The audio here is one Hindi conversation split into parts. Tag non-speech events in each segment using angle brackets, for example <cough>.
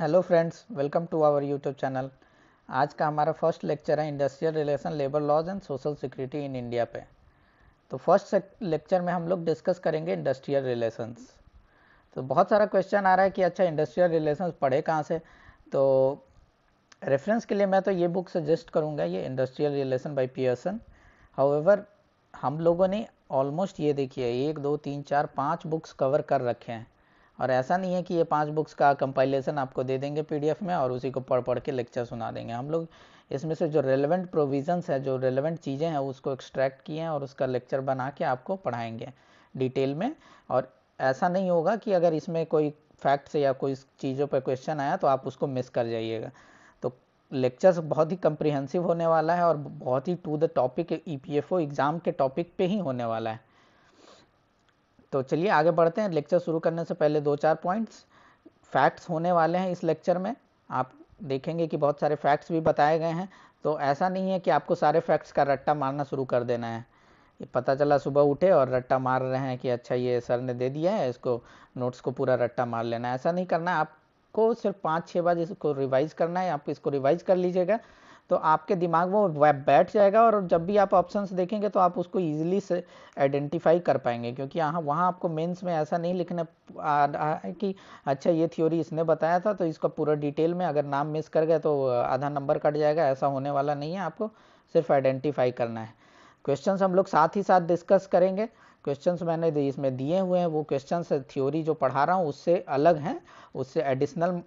hello friends welcome to our YouTube channel आज का हमारा फर्स्ट लेक्चर है industrial relation labour laws and social security in India पे तो फर्स्ट लेक्चर में हम लोग डिस्कस करेंगे इंडस्ट्रियल रिलेशंस तो बहुत सारा क्वेश्चन आ रहा है कि अच्छा इंडस्ट्रियल रिलेशंस पढ़े कहाँ से तो रेफरेंस के लिए मैं तो ये बुक सजेस्ट करूँगा ये industrial relation by Pearson however हम लोगों ने ऑलमोस्ट ये देखिए एक दो तीन चार पाँच बुक्स कवर कर रखे हैं और ऐसा नहीं है कि ये पांच बुक्स का कंपाइलेशन आपको दे देंगे पीडीएफ में और उसी को पढ़ पढ़ के लेक्चर सुना देंगे हम लोग इसमें से जो रेलेवेंट प्रोविजंस है जो रेलेवेंट चीज़ें हैं उसको एक्सट्रैक्ट किए हैं और उसका लेक्चर बना के आपको पढ़ाएंगे डिटेल में और ऐसा नहीं होगा कि अगर इसमें कोई फैक्ट या कोई चीज़ों पर क्वेश्चन आया तो आप उसको मिस कर जाइएगा तो लेक्चर्स बहुत ही कंप्रिहेंसिव होने वाला है और बहुत ही टू द टॉपिक ई एग्ज़ाम के टॉपिक पे ही होने वाला है तो चलिए आगे बढ़ते हैं लेक्चर शुरू करने से पहले दो चार पॉइंट्स फैक्ट्स होने वाले हैं इस लेक्चर में आप देखेंगे कि बहुत सारे फैक्ट्स भी बताए गए हैं तो ऐसा नहीं है कि आपको सारे फैक्ट्स का रट्टा मारना शुरू कर देना है पता चला सुबह उठे और रट्टा मार रहे हैं कि अच्छा ये सर ने दे दिया है इसको नोट्स को पूरा रट्टा मार लेना है ऐसा नहीं करना है आपको सिर्फ पाँच छः बार इसको रिवाइज करना है आप इसको रिवाइज कर लीजिएगा तो आपके दिमाग वो बैठ जाएगा और जब भी आप ऑप्शंस देखेंगे तो आप उसको ईजिली से आइडेंटिफाई कर पाएंगे क्योंकि यहाँ वहाँ आपको मेंस में ऐसा नहीं लिखने आ रहा है कि अच्छा ये थ्योरी इसने बताया था तो इसका पूरा डिटेल में अगर नाम मिस कर गए तो आधा नंबर कट जाएगा ऐसा होने वाला नहीं है आपको सिर्फ आइडेंटिफाई करना है क्वेश्चंस हम लोग साथ ही साथ डिस्कस करेंगे क्वेश्चंस मैंने इसमें दिए हुए हैं वो क्वेश्चंस थ्योरी जो पढ़ा रहा हूँ उससे अलग हैं उससे एडिशनल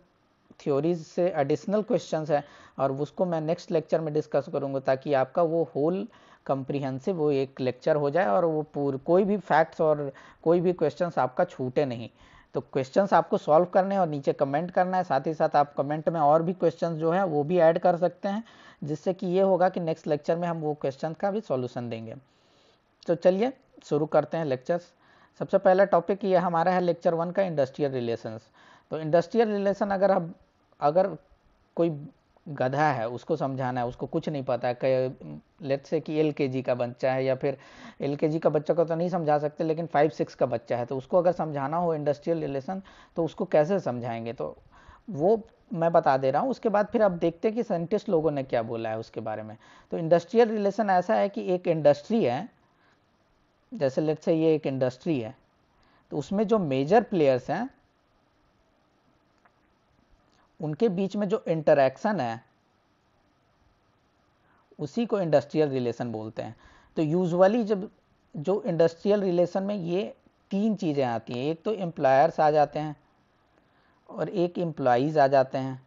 थ्योरीज से एडिशनल क्वेश्चन हैं और उसको मैं नेक्स्ट लेक्चर में डिस्कस करूँगा ताकि आपका वो होल कंप्रीहेंसिव वो एक लेक्चर हो जाए और वो पूर कोई भी फैक्ट्स और कोई भी क्वेश्चंस आपका छूटे नहीं तो क्वेश्चंस आपको सॉल्व करने और नीचे कमेंट करना है साथ ही साथ आप कमेंट में और भी क्वेश्चंस जो है वो भी ऐड कर सकते हैं जिससे कि ये होगा कि नेक्स्ट लेक्चर में हम वो क्वेश्चन का भी सॉल्यूशन देंगे तो चलिए शुरू करते हैं लेक्चर्स सबसे पहला टॉपिक ये हमारा है लेक्चर वन का इंडस्ट्रियल रिलेशंस तो इंडस्ट्रियल रिलेशन अगर हम अगर कोई गधा है उसको समझाना है उसको कुछ नहीं पता है लेट से कि एल का बच्चा है या फिर एल का बच्चा को तो नहीं समझा सकते लेकिन फाइव सिक्स का बच्चा है तो उसको अगर समझाना हो इंडस्ट्रियल रिलेशन तो उसको कैसे समझाएंगे तो वो मैं बता दे रहा हूँ उसके बाद फिर आप देखते हैं कि साइंटिस्ट लोगों ने क्या बोला है उसके बारे में तो इंडस्ट्रियल रिलेशन ऐसा है कि एक इंडस्ट्री है जैसे लेट से ये एक इंडस्ट्री है तो उसमें जो मेजर प्लेयर्स हैं उनके बीच में जो इंटरेक्शन है उसी को इंडस्ट्रियल रिलेशन बोलते हैं तो यूजुअली जब जो इंडस्ट्रियल रिलेशन में ये तीन चीज़ें आती हैं एक तो एम्प्लॉयर्स आ जाते हैं और एक एम्प्लॉज आ जाते हैं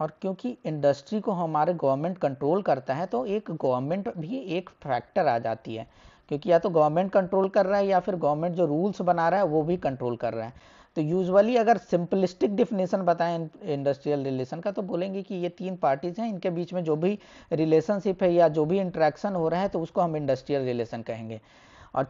और क्योंकि इंडस्ट्री को हमारे गवर्नमेंट कंट्रोल करता है तो एक गवर्नमेंट भी एक फैक्टर आ जाती है क्योंकि या तो गवर्नमेंट कंट्रोल कर रहा है या फिर गवर्नमेंट जो रूल्स बना रहा है वो भी कंट्रोल कर रहा है तो यूजुअली अगर सिंपलिस्टिक डिफिनेशन बताएं इंडस्ट्रियल रिलेशन का तो बोलेंगे कि ये तीन पार्टीज हैं इनके बीच में जो भी रिलेशनशिप है या जो भी इंट्रैक्शन हो रहा है तो उसको हम इंडस्ट्रियल रिलेशन कहेंगे और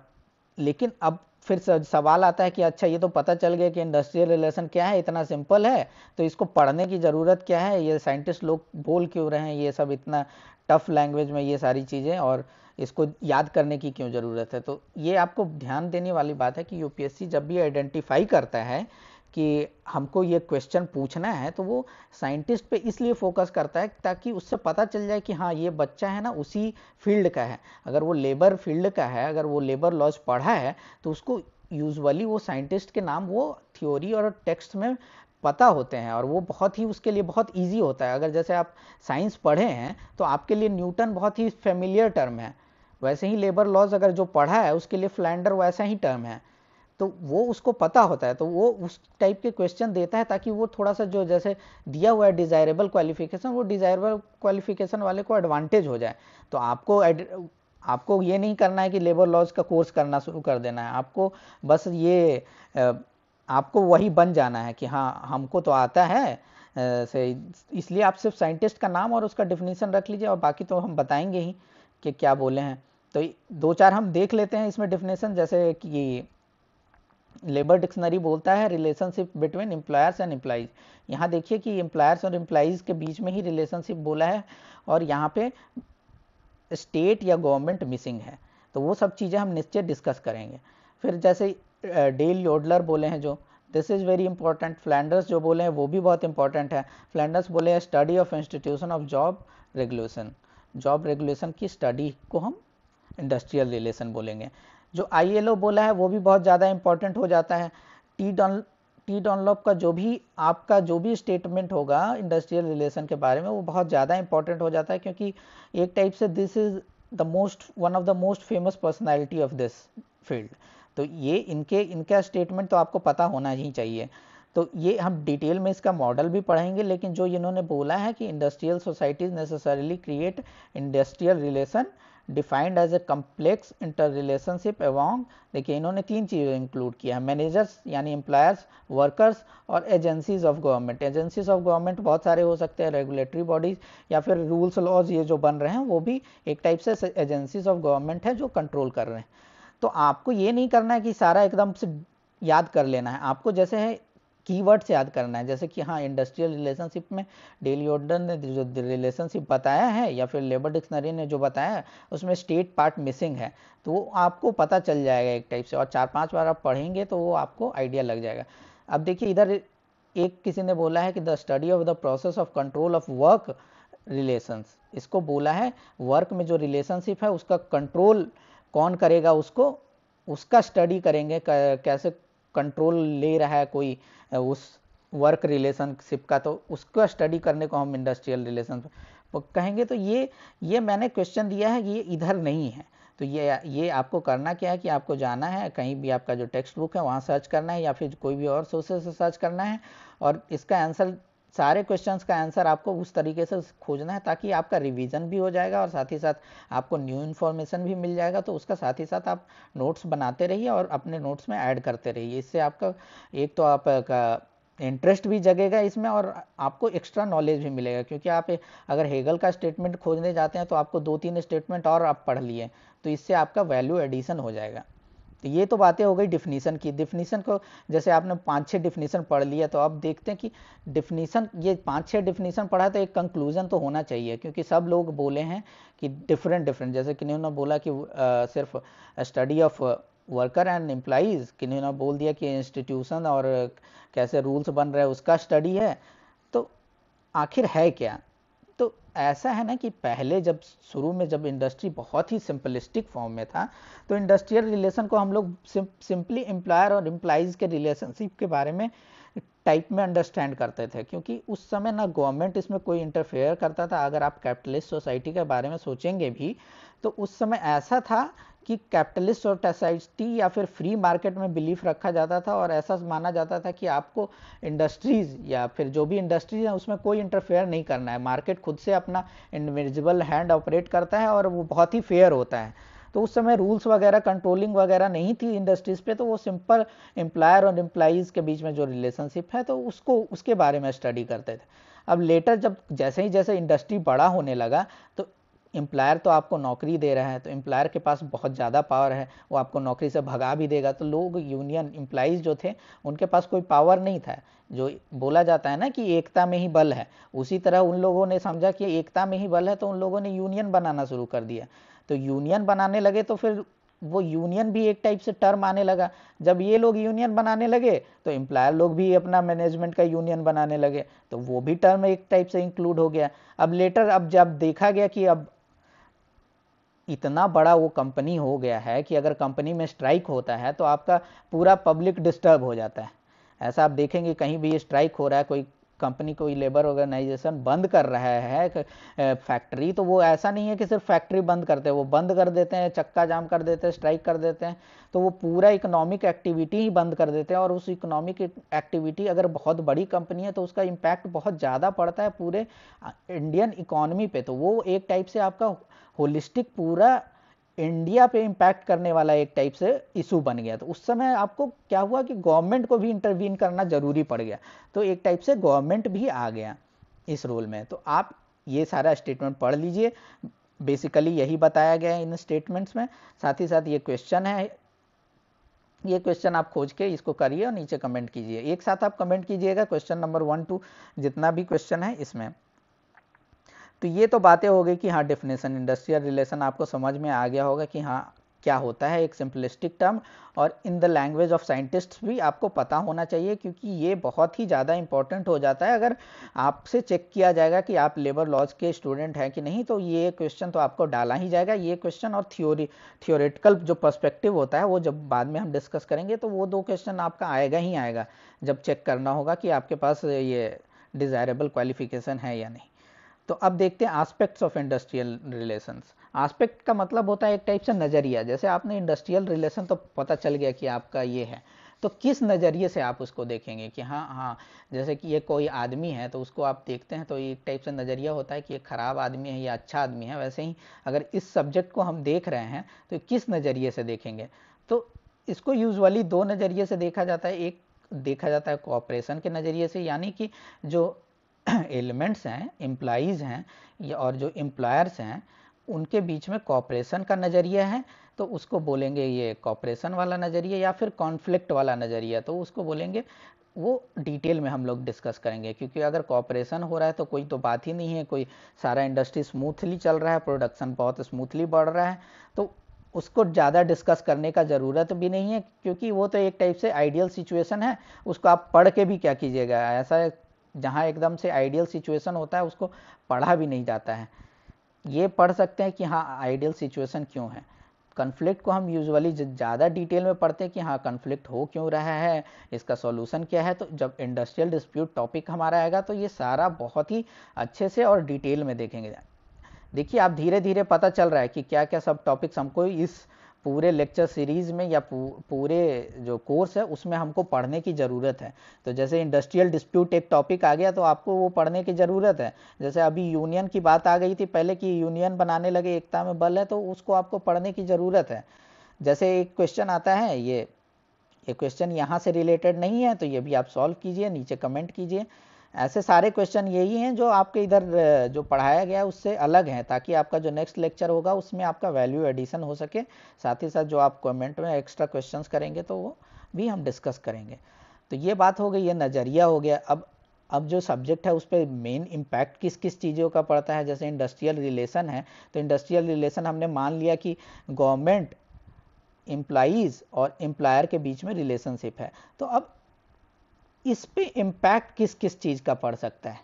लेकिन अब फिर सवाल आता है कि अच्छा ये तो पता चल गया कि इंडस्ट्रियल रिलेशन क्या है इतना सिंपल है तो इसको पढ़ने की ज़रूरत क्या है ये साइंटिस्ट लोग बोल क्यों रहे हैं ये सब इतना टफ लैंग्वेज में ये सारी चीज़ें और इसको याद करने की क्यों ज़रूरत है तो ये आपको ध्यान देने वाली बात है कि यूपीएससी जब भी आइडेंटिफाई करता है कि हमको ये क्वेश्चन पूछना है तो वो साइंटिस्ट पे इसलिए फोकस करता है ताकि उससे पता चल जाए कि हाँ ये बच्चा है ना उसी फील्ड का है अगर वो लेबर फील्ड का है अगर वो लेबर लॉज पढ़ा है तो उसको यूजुअली वो साइंटिस्ट के नाम वो थ्योरी और टेक्स्ट में पता होते हैं और वो बहुत ही उसके लिए बहुत ईजी होता है अगर जैसे आप साइंस पढ़े हैं तो आपके लिए न्यूटन बहुत ही फेमिलियर टर्म है वैसे ही लेबर लॉज अगर जो पढ़ा है उसके लिए फ्लैंडर वैसा ही टर्म है तो वो उसको पता होता है तो वो उस टाइप के क्वेश्चन देता है ताकि वो थोड़ा सा जो जैसे दिया हुआ है डिज़ायरेबल क्वालिफिकेशन वो डिज़ायरेबल क्वालिफिकेशन वाले को एडवांटेज हो जाए तो आपको आपको ये नहीं करना है कि लेबर लॉज का कोर्स करना शुरू कर देना है आपको बस ये आपको वही बन जाना है कि हाँ हमको तो आता है से इसलिए आप सिर्फ साइंटिस्ट का नाम और उसका डिफिनेशन रख लीजिए और बाकी तो हम बताएंगे ही कि क्या बोले हैं तो दो चार हम देख लेते हैं इसमें डिफिनेशन जैसे कि लेबर डिक्शनरी बोलता है relationship between employers and employees यहाँ देखिए कि एम्प्लॉयर्स और एम्प्लाइज के बीच में ही रिलेशनशिप बोला है और यहाँ पे स्टेट या गवर्नमेंट मिसिंग है तो वो सब चीज़ें हम निश्चय डिस्कस करेंगे फिर जैसे डेल योडलर बोले हैं जो this is very important Flanders जो बोले हैं वो भी बहुत इंपॉर्टेंट है फ्लैंडर्स बोले हैं study of institution of job regulation job regulation की स्टडी को हम इंडस्ट्रियल रिलेशन बोलेंगे जो आई बोला है वो भी बहुत ज़्यादा इंपॉर्टेंट हो जाता है टी डॉन टी डॉनलॉप का जो भी आपका जो भी स्टेटमेंट होगा इंडस्ट्रियल रिलेशन के बारे में वो बहुत ज़्यादा इंपॉर्टेंट हो जाता है क्योंकि एक टाइप से this is the most one of the most famous personality of this field तो ये इनके इनका स्टेटमेंट तो आपको पता होना ही चाहिए तो ये हम डिटेल में इसका मॉडल भी पढ़ेंगे लेकिन जो इन्होंने बोला है कि industrial societies necessarily create industrial relation defined as a complex inter relationship among देखिए इन्होंने तीन चीज़ें इंक्लूड किया है मैनेजर्स यानी एम्प्लायर्स वर्कर्स और agencies of government agencies of government बहुत सारे हो सकते हैं रेगुलेटरी बॉडीज या फिर रूल्स लॉज ये जो बन रहे हैं वो भी एक टाइप से एजेंसीज ऑफ गवर्नमेंट है जो कंट्रोल कर रहे हैं तो आपको ये नहीं करना है कि सारा एकदम से याद कर लेना है आपको जैसे है कीवर्ड से याद करना है जैसे कि हाँ इंडस्ट्रियल रिलेशनशिप में डेली ऑर्डर ने जो रिलेशनशिप बताया है या फिर लेबर डिक्शनरी ने जो बताया है उसमें स्टेट पार्ट मिसिंग है तो वो आपको पता चल जाएगा एक टाइप से और चार पांच बार आप पढ़ेंगे तो वो आपको आइडिया लग जाएगा अब देखिए इधर एक किसी ने बोला है कि the study of the process of control of work relations इसको बोला है वर्क में जो रिलेशनशिप है उसका कंट्रोल कौन करेगा उसको उसका स्टडी करेंगे कैसे कंट्रोल ले रहा है कोई उस वर्क रिलेशनशिप का तो उसका स्टडी करने को हम इंडस्ट्रियल रिलेशन कहेंगे तो ये ये मैंने क्वेश्चन दिया है ये इधर नहीं है तो ये ये आपको करना क्या है कि आपको जाना है कहीं भी आपका जो टेक्स्ट बुक है वहाँ सर्च करना है या फिर कोई भी और सोर्सेज से सर्च करना है और इसका आंसर सारे क्वेश्चंस का आंसर आपको उस तरीके से खोजना है ताकि आपका रिवीजन भी हो जाएगा और साथ ही साथ आपको न्यू इन्फॉर्मेशन भी मिल जाएगा तो उसका साथ ही साथ आप नोट्स बनाते रहिए और अपने नोट्स में ऐड करते रहिए इससे आपका एक तो आपका इंटरेस्ट भी जगेगा इसमें और आपको एक्स्ट्रा नॉलेज भी मिलेगा क्योंकि आप अगर हेगल का स्टेटमेंट खोजने जाते हैं तो आपको दो तीन स्टेटमेंट और आप पढ़ लिए तो इससे आपका वैल्यू एडिशन हो जाएगा तो ये तो बातें हो गई डिफिनीसन की डिफिनीसन को जैसे आपने पाँच छः डिफिनीसन पढ़ लिया तो अब देखते हैं कि डिफिनीसन ये पाँच छः डिफिनीसन पढ़ा तो एक कंक्लूजन तो होना चाहिए क्योंकि सब लोग बोले हैं कि डिफरेंट डिफरेंट जैसे कि उन्होंने बोला कि आ, सिर्फ study of worker and employees किन्हीं बोल दिया कि इंस्टीट्यूशन और कैसे रूल्स बन रहे हैं उसका स्टडी है तो आखिर है क्या ऐसा है ना कि पहले जब शुरू में जब इंडस्ट्री बहुत ही सिंपलिस्टिक फॉर्म में था तो इंडस्ट्रियल रिलेशन को हम लोग सिंपली एम्प्लॉयर और एम्प्लाइज के रिलेशनशिप के बारे में टाइप में अंडरस्टैंड करते थे क्योंकि उस समय ना गवर्नमेंट इसमें कोई इंटरफेयर करता था अगर आप कैपिटलिस्ट सोसाइटी के बारे में सोचेंगे भी तो उस समय ऐसा था कि कैपिटलिस्ट और टी या फिर फ्री मार्केट में बिलीफ रखा जाता था और ऐसा माना जाता था कि आपको इंडस्ट्रीज़ या फिर जो भी इंडस्ट्रीज है उसमें कोई इंटरफेयर नहीं करना है मार्केट खुद से अपना इन्विजिबल हैंड ऑपरेट करता है और वो बहुत ही फेयर होता है तो उस समय रूल्स वगैरह कंट्रोलिंग वगैरह नहीं थी इंडस्ट्रीज़ पे तो वो सिंपल एम्प्लायर और एम्प्लाइज़ के बीच में जो रिलेशनशिप है तो उसको उसके बारे में स्टडी करते थे अब लेटर जब जैसे ही जैसे इंडस्ट्री बड़ा होने लगा तो एम्प्लायर तो आपको नौकरी दे रहा है तो एम्प्लायर के पास बहुत ज़्यादा पावर है वो आपको नौकरी से भगा भी देगा तो लोग यूनियन एम्प्लाइज जो थे उनके पास कोई पावर नहीं था जो बोला जाता है ना कि एकता में ही बल है उसी तरह उन लोगों ने समझा कि एकता में ही बल है तो उन लोगों ने यूनियन बनाना शुरू कर दिया तो यूनियन बनाने लगे तो फिर वो यूनियन भी एक टाइप से टर्म आने लगा जब ये लोग यूनियन बनाने लगे तो एम्प्लायर लोग भी अपना मैनेजमेंट का यूनियन बनाने लगे तो वो भी टर्म एक टाइप से इंक्लूड हो गया अब लेटर अब जब देखा गया कि अब इतना बड़ा वो कंपनी हो गया है कि अगर कंपनी में स्ट्राइक होता है तो आपका पूरा पब्लिक डिस्टर्ब हो जाता है ऐसा आप देखेंगे कहीं भी ये स्ट्राइक हो रहा है कोई कंपनी कोई लेबर ऑर्गेनाइजेशन बंद कर रहा है फैक्ट्री तो वो ऐसा नहीं है कि सिर्फ फैक्ट्री बंद करते हैं वो बंद कर देते हैं चक्का जाम कर देते हैं स्ट्राइक कर देते हैं तो वो पूरा इकोनॉमिक एक्टिविटी ही बंद कर देते हैं और उस इकोनॉमिक एक्टिविटी अगर बहुत बड़ी कंपनी है तो उसका इम्पैक्ट बहुत ज़्यादा पड़ता है पूरे इंडियन इकोनॉमी पे तो वो एक टाइप से आपका होलिस्टिक पूरा इंडिया पे इम्पैक्ट करने वाला एक टाइप से इशू बन गया तो उस समय आपको क्या हुआ कि गवर्नमेंट को भी इंटरवीन करना ज़रूरी पड़ गया तो एक टाइप से गवर्नमेंट भी आ गया इस रोल में तो आप ये सारा स्टेटमेंट पढ़ लीजिए बेसिकली यही बताया गया है इन स्टेटमेंट्स में साथ ही साथ ये क्वेश्चन है ये क्वेश्चन आप खोज के इसको करिए और नीचे कमेंट कीजिए एक साथ आप कमेंट कीजिएगा क्वेश्चन नंबर वन टू जितना भी क्वेश्चन है इसमें तो ये तो बातें हो गई कि हाँ डेफिनेशन इंडस्ट्रियल रिलेशन आपको समझ में आ गया होगा कि हाँ क्या होता है एक सिंपलिस्टिक टर्म और in the language of scientist भी आपको पता होना चाहिए क्योंकि ये बहुत ही ज़्यादा इंपॉर्टेंट हो जाता है अगर आपसे चेक किया जाएगा कि आप लेबर लॉज के स्टूडेंट हैं कि नहीं तो ये क्वेश्चन तो आपको डाला ही जाएगा ये क्वेश्चन और थ्योरी थियोरेटिकल जो पर्स्पेक्टिव होता है वो जब बाद में हम डिस्कस करेंगे तो वो दो क्वेश्चन आपका आएगा ही आएगा जब चेक करना होगा कि आपके पास ये डिज़ायरेबल क्वालिफिकेशन है या नहीं तो अब देखते हैं aspects of industrial relations aspect का मतलब होता है एक टाइप से नज़रिया जैसे आपने इंडस्ट्रियल रिलेशन तो पता चल गया कि आपका ये है तो किस नज़रिए से आप उसको देखेंगे कि हाँ हाँ जैसे कि ये कोई आदमी है तो उसको आप देखते हैं तो एक टाइप से नज़रिया होता है कि ये ख़राब आदमी है या अच्छा आदमी है वैसे ही अगर इस सब्जेक्ट को हम देख रहे हैं तो किस नज़रिए से देखेंगे तो इसको यूजुअली दो नज़रिए से देखा जाता है एक देखा जाता है कोऑपरेशन के नज़रिए से यानी कि जो एलिमेंट्स <clears throat> हैं एम्प्लाइज हैं या और जो एम्प्लॉयर्स हैं उनके बीच में कॉपरेशन का नज़रिया है तो उसको बोलेंगे ये कॉपरेशन वाला नज़रिया या फिर कॉन्फ्लिक्ट वाला नज़रिया तो उसको बोलेंगे वो डिटेल में हम लोग डिस्कस करेंगे क्योंकि अगर कॉपरेशन हो रहा है तो कोई तो बात ही नहीं है कोई सारा इंडस्ट्री स्मूथली चल रहा है प्रोडक्शन बहुत स्मूथली बढ़ रहा है तो उसको ज़्यादा डिस्कस करने का ज़रूरत भी नहीं है क्योंकि वो तो एक टाइप से आइडियल सिचुएशन है उसको आप पढ़ के भी क्या कीजिएगा ऐसा जहाँ एकदम से आइडियल सिचुएशन होता है उसको पढ़ा भी नहीं जाता है ये पढ़ सकते हैं कि हाँ आइडियल सिचुएशन क्यों है कन्फ्लिक्ट को हम यूजुअली ज़्यादा डिटेल में पढ़ते हैं कि हाँ कन्फ्लिक्ट हो क्यों रहा है इसका सॉल्यूशन क्या है तो जब इंडस्ट्रियल डिस्प्यूट टॉपिक हमारा आएगा तो ये सारा बहुत ही अच्छे से और डिटेल में देखेंगे देखिए आप धीरे धीरे पता चल रहा है कि क्या क्या सब टॉपिक्स हमको इस पूरे लेक्चर सीरीज में या पूरे जो कोर्स है उसमें हमको पढ़ने की ज़रूरत है तो जैसे इंडस्ट्रियल डिस्प्यूट एक टॉपिक आ गया तो आपको वो पढ़ने की ज़रूरत है जैसे अभी यूनियन की बात आ गई थी पहले कि यूनियन बनाने लगे एकता में बल है तो उसको आपको पढ़ने की ज़रूरत है जैसे एक क्वेश्चन आता है ये ये क्वेश्चन यहाँ से रिलेटेड नहीं है तो ये भी आप सॉल्व कीजिए नीचे कमेंट कीजिए ऐसे सारे क्वेश्चन यही हैं जो आपके इधर जो पढ़ाया गया उससे अलग हैं ताकि आपका जो नेक्स्ट लेक्चर होगा उसमें आपका वैल्यू एडिशन हो सके साथ ही साथ जो आप कमेंट में एक्स्ट्रा क्वेश्चंस करेंगे तो वो भी हम डिस्कस करेंगे तो ये बात हो गई ये नज़रिया हो गया अब अब जो सब्जेक्ट है उस पर मेन इम्पैक्ट किस किस चीज़ों का पड़ता है जैसे इंडस्ट्रियल रिलेशन है तो इंडस्ट्रियल रिलेशन हमने मान लिया कि गवर्नमेंट एम्प्लॉज़ और एम्प्लायर के बीच में रिलेशनशिप है तो अब इस पे इम्पैक्ट किस किस चीज़ का पड़ सकता है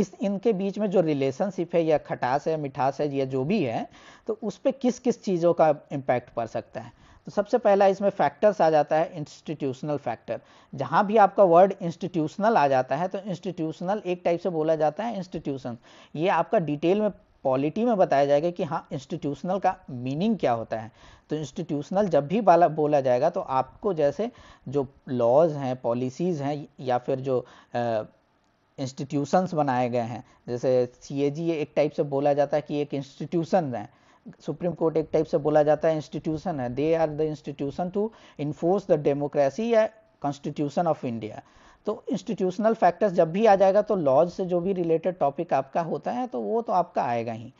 इस इनके बीच में जो रिलेशनशिप है या खटास है मिठास है या जो भी है तो उस पर किस किस चीज़ों का इम्पैक्ट पड़ सकता है तो सबसे पहला इसमें फैक्टर्स आ जाता है इंस्टीट्यूशनल फैक्टर जहाँ भी आपका वर्ड इंस्टीट्यूशनल आ जाता है तो इंस्टीट्यूशनल एक टाइप से बोला जाता है इंस्टीट्यूशन ये आपका डिटेल में पॉलिटी में बताया जाएगा कि हाँ इंस्टीट्यूशनल का मीनिंग क्या होता है तो इंस्टीट्यूशनल जब भी बाला बोला जाएगा तो आपको जैसे जो लॉज हैं पॉलिसीज़ हैं या फिर जो इंस्टीट्यूशंस बनाए गए हैं जैसे सी एक टाइप से बोला जाता है कि एक इंस्टीट्यूशन है सुप्रीम कोर्ट एक टाइप से बोला जाता है इंस्टीट्यूशन है they are the institution to enforce the democracy या कॉन्स्टिट्यूशन ऑफ इंडिया तो इंस्टीट्यूशनल फैक्टर्स जब भी आ जाएगा तो लॉज से जो भी रिलेटेड टॉपिक आपका होता है तो वो तो आपका आएगा ही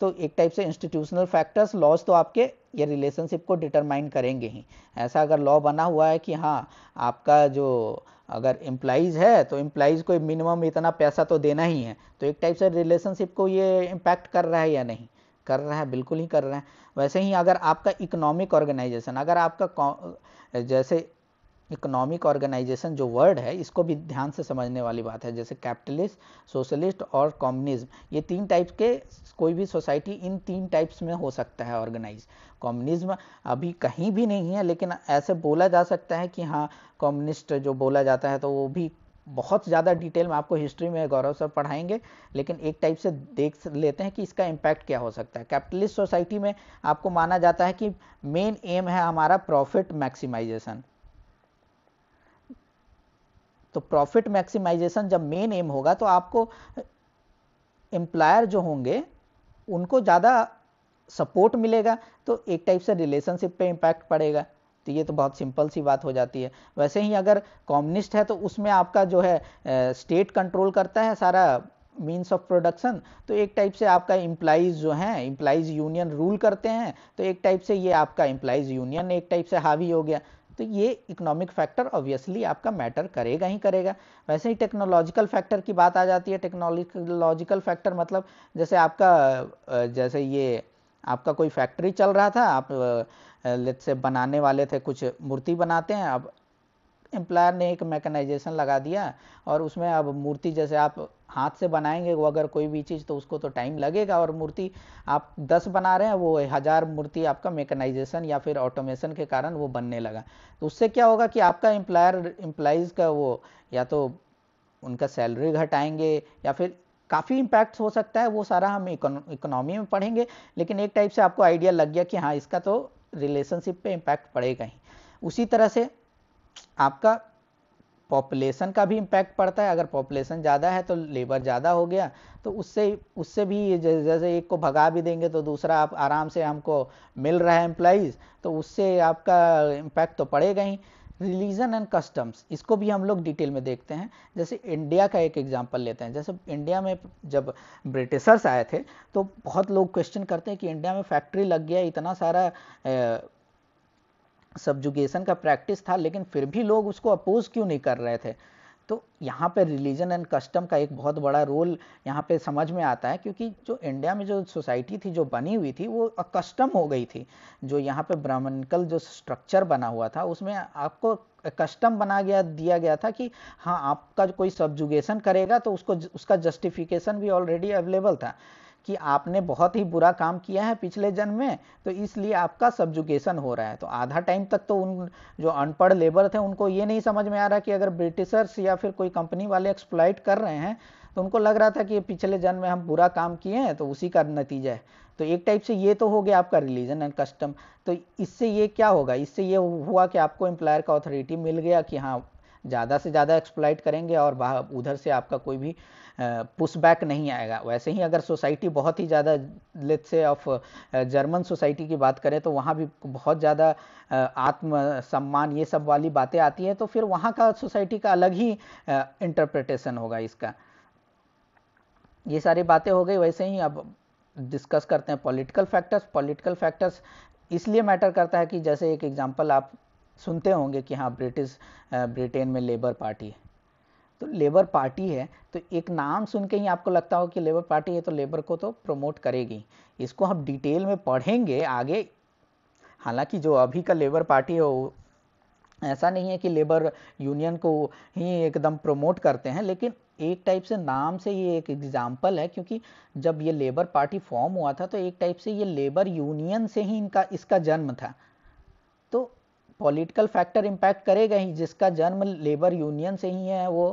तो एक टाइप से इंस्टीट्यूशनल फैक्टर्स लॉज तो आपके ये रिलेशनशिप को डिटरमाइन करेंगे ही ऐसा अगर लॉ बना हुआ है कि हाँ आपका जो अगर एम्प्लाइज है तो एम्प्लाइज को मिनिमम इतना पैसा तो देना ही है तो एक टाइप से रिलेशनशिप को ये इम्पैक्ट कर रहा है या नहीं कर रहा है बिल्कुल ही कर रहा है वैसे ही अगर आपका इकोनॉमिक ऑर्गेनाइजेशन अगर आपका जैसे इकोनॉमिक ऑर्गेनाइजेशन जो वर्ड है इसको भी ध्यान से समझने वाली बात है जैसे कैपिटलिस्ट सोशलिस्ट और कम्युनिज्म ये तीन टाइप्स के कोई भी सोसाइटी इन तीन टाइप्स में हो सकता है ऑर्गेनाइज कम्युनिज्म अभी कहीं भी नहीं है लेकिन ऐसे बोला जा सकता है कि हाँ कम्युनिस्ट जो बोला जाता है तो वो भी बहुत ज़्यादा डिटेल में आपको हिस्ट्री में गौरव सर पढ़ाएंगे लेकिन एक टाइप से देख लेते हैं कि इसका इम्पैक्ट क्या हो सकता है कैपिटलिस्ट सोसाइटी में आपको माना जाता है कि मेन एम है हमारा प्रॉफिट मैक्सिमाइजेशन तो प्रॉफिट मैक्सिमाइजेशन जब मेन एम होगा तो आपको एम्प्लायर जो होंगे उनको ज़्यादा सपोर्ट मिलेगा तो एक टाइप से रिलेशनशिप पे इम्पैक्ट पड़ेगा तो ये तो बहुत सिंपल सी बात हो जाती है वैसे ही अगर कम्युनिस्ट है तो उसमें आपका जो है स्टेट कंट्रोल करता है सारा मीन्स ऑफ प्रोडक्शन तो एक टाइप से आपका इम्प्लाइज जो हैं इम्प्लाइज यूनियन रूल करते हैं तो एक टाइप से ये आपका इम्प्लाइज यूनियन एक टाइप से हावी हो गया तो ये इकोनॉमिक फैक्टर ऑब्वियसली आपका मैटर करेगा ही करेगा वैसे ही टेक्नोलॉजिकल फैक्टर की बात आ जाती है टेक्नोलॉजिकल फैक्टर मतलब जैसे आपका जैसे ये आपका कोई फैक्ट्री चल रहा था आप लेट से बनाने वाले थे कुछ मूर्ति बनाते हैं अब एम्प्लायर ने एक मैकेनाइजेशन लगा दिया और उसमें अब मूर्ति जैसे आप हाथ से बनाएंगे वो अगर कोई भी चीज़ तो उसको तो टाइम लगेगा और मूर्ति आप दस बना रहे हैं वो हज़ार मूर्ति आपका मेकनाइजेशन या फिर ऑटोमेशन के कारण वो बनने लगा तो उससे क्या होगा कि आपका एम्प्लायर एम्प्लाइज़ का वो या तो उनका सैलरी घटाएंगे या फिर काफ़ी इम्पैक्ट हो सकता है वो सारा हम इकोनॉमी में पढ़ेंगे लेकिन एक टाइप से आपको आइडिया लग गया कि हाँ इसका तो रिलेशनशिप पे इम्पैक्ट पड़ेगा ही उसी तरह से आपका पॉपुलेशन का भी इम्पैक्ट पड़ता है अगर पॉपुलेशन ज़्यादा है तो लेबर ज़्यादा हो गया तो उससे उससे भी जैसे एक को भगा भी देंगे तो दूसरा आप आराम से हमको मिल रहा है एम्प्लॉज़ तो उससे आपका इम्पैक्ट तो पड़ेगा ही रिलीजन एंड कस्टम्स इसको भी हम लोग डिटेल में देखते हैं जैसे इंडिया का एक एग्जाम्पल लेते हैं जैसे इंडिया में जब ब्रिटिशर्स आए थे तो बहुत लोग क्वेश्चन करते हैं कि इंडिया में फैक्ट्री लग गया इतना सारा सब्जुगेशन का प्रैक्टिस था लेकिन फिर भी लोग उसको अपोज क्यों नहीं कर रहे थे तो यहाँ पे रिलीजन एंड कस्टम का एक बहुत बड़ा रोल यहाँ पे समझ में आता है क्योंकि जो इंडिया में जो सोसाइटी थी जो बनी हुई थी वो कस्टम हो गई थी जो यहाँ पे ब्राह्मणिकल जो स्ट्रक्चर बना हुआ था उसमें आपको कस्टम बना गया दिया गया था कि हाँ आपका कोई सब्जुगेशन करेगा तो उसको उसका जस्टिफिकेशन भी ऑलरेडी अवेलेबल था कि आपने बहुत ही बुरा काम किया है पिछले जन्म में तो इसलिए आपका सब्जुकेशन हो रहा है तो आधा टाइम तक तो उन जो अनपढ़ लेबर थे उनको ये नहीं समझ में आ रहा कि अगर ब्रिटिशर्स या फिर कोई कंपनी वाले एक्सप्लाइट कर रहे हैं तो उनको लग रहा था कि पिछले जन्म में हम बुरा काम किए हैं तो उसी का नतीजा है तो एक टाइप से ये तो हो गया आपका रिलीजन एंड कस्टम तो इससे ये क्या होगा इससे ये हुआ कि आपको एम्प्लायर का अथॉरिटी मिल गया कि हाँ ज़्यादा से ज़्यादा एक्सप्लाइट करेंगे और उधर से आपका कोई भी पुशबैक नहीं आएगा वैसे ही अगर सोसाइटी बहुत ही ज़्यादा लेट से ऑफ जर्मन सोसाइटी की बात करें तो वहाँ भी बहुत ज़्यादा आत्म सम्मान ये सब वाली बातें आती हैं तो फिर वहाँ का सोसाइटी का अलग ही इंटरप्रिटेशन होगा इसका ये सारी बातें हो गई वैसे ही अब डिस्कस करते हैं पॉलिटिकल फैक्टर्स पॉलिटिकल फैक्टर्स इसलिए मैटर करता है कि जैसे एक एग्जांपल आप सुनते होंगे कि हाँ ब्रिटिश ब्रिटेन में लेबर पार्टी है तो लेबर पार्टी है तो एक नाम सुन के ही आपको लगता हो कि लेबर पार्टी है तो लेबर को तो प्रमोट करेगी इसको हम डिटेल में पढ़ेंगे आगे हालांकि जो अभी का लेबर पार्टी है वो ऐसा नहीं है कि लेबर यूनियन को ही एकदम प्रमोट करते हैं लेकिन एक टाइप से नाम से ये एक एग्जाम्पल है क्योंकि जब ये लेबर पार्टी फॉर्म हुआ था तो एक टाइप से ये लेबर यूनियन से ही इनका इसका जन्म था पॉलिटिकल फैक्टर इम्पैक्ट करेगा ही जिसका जन्म लेबर यूनियन से ही है वो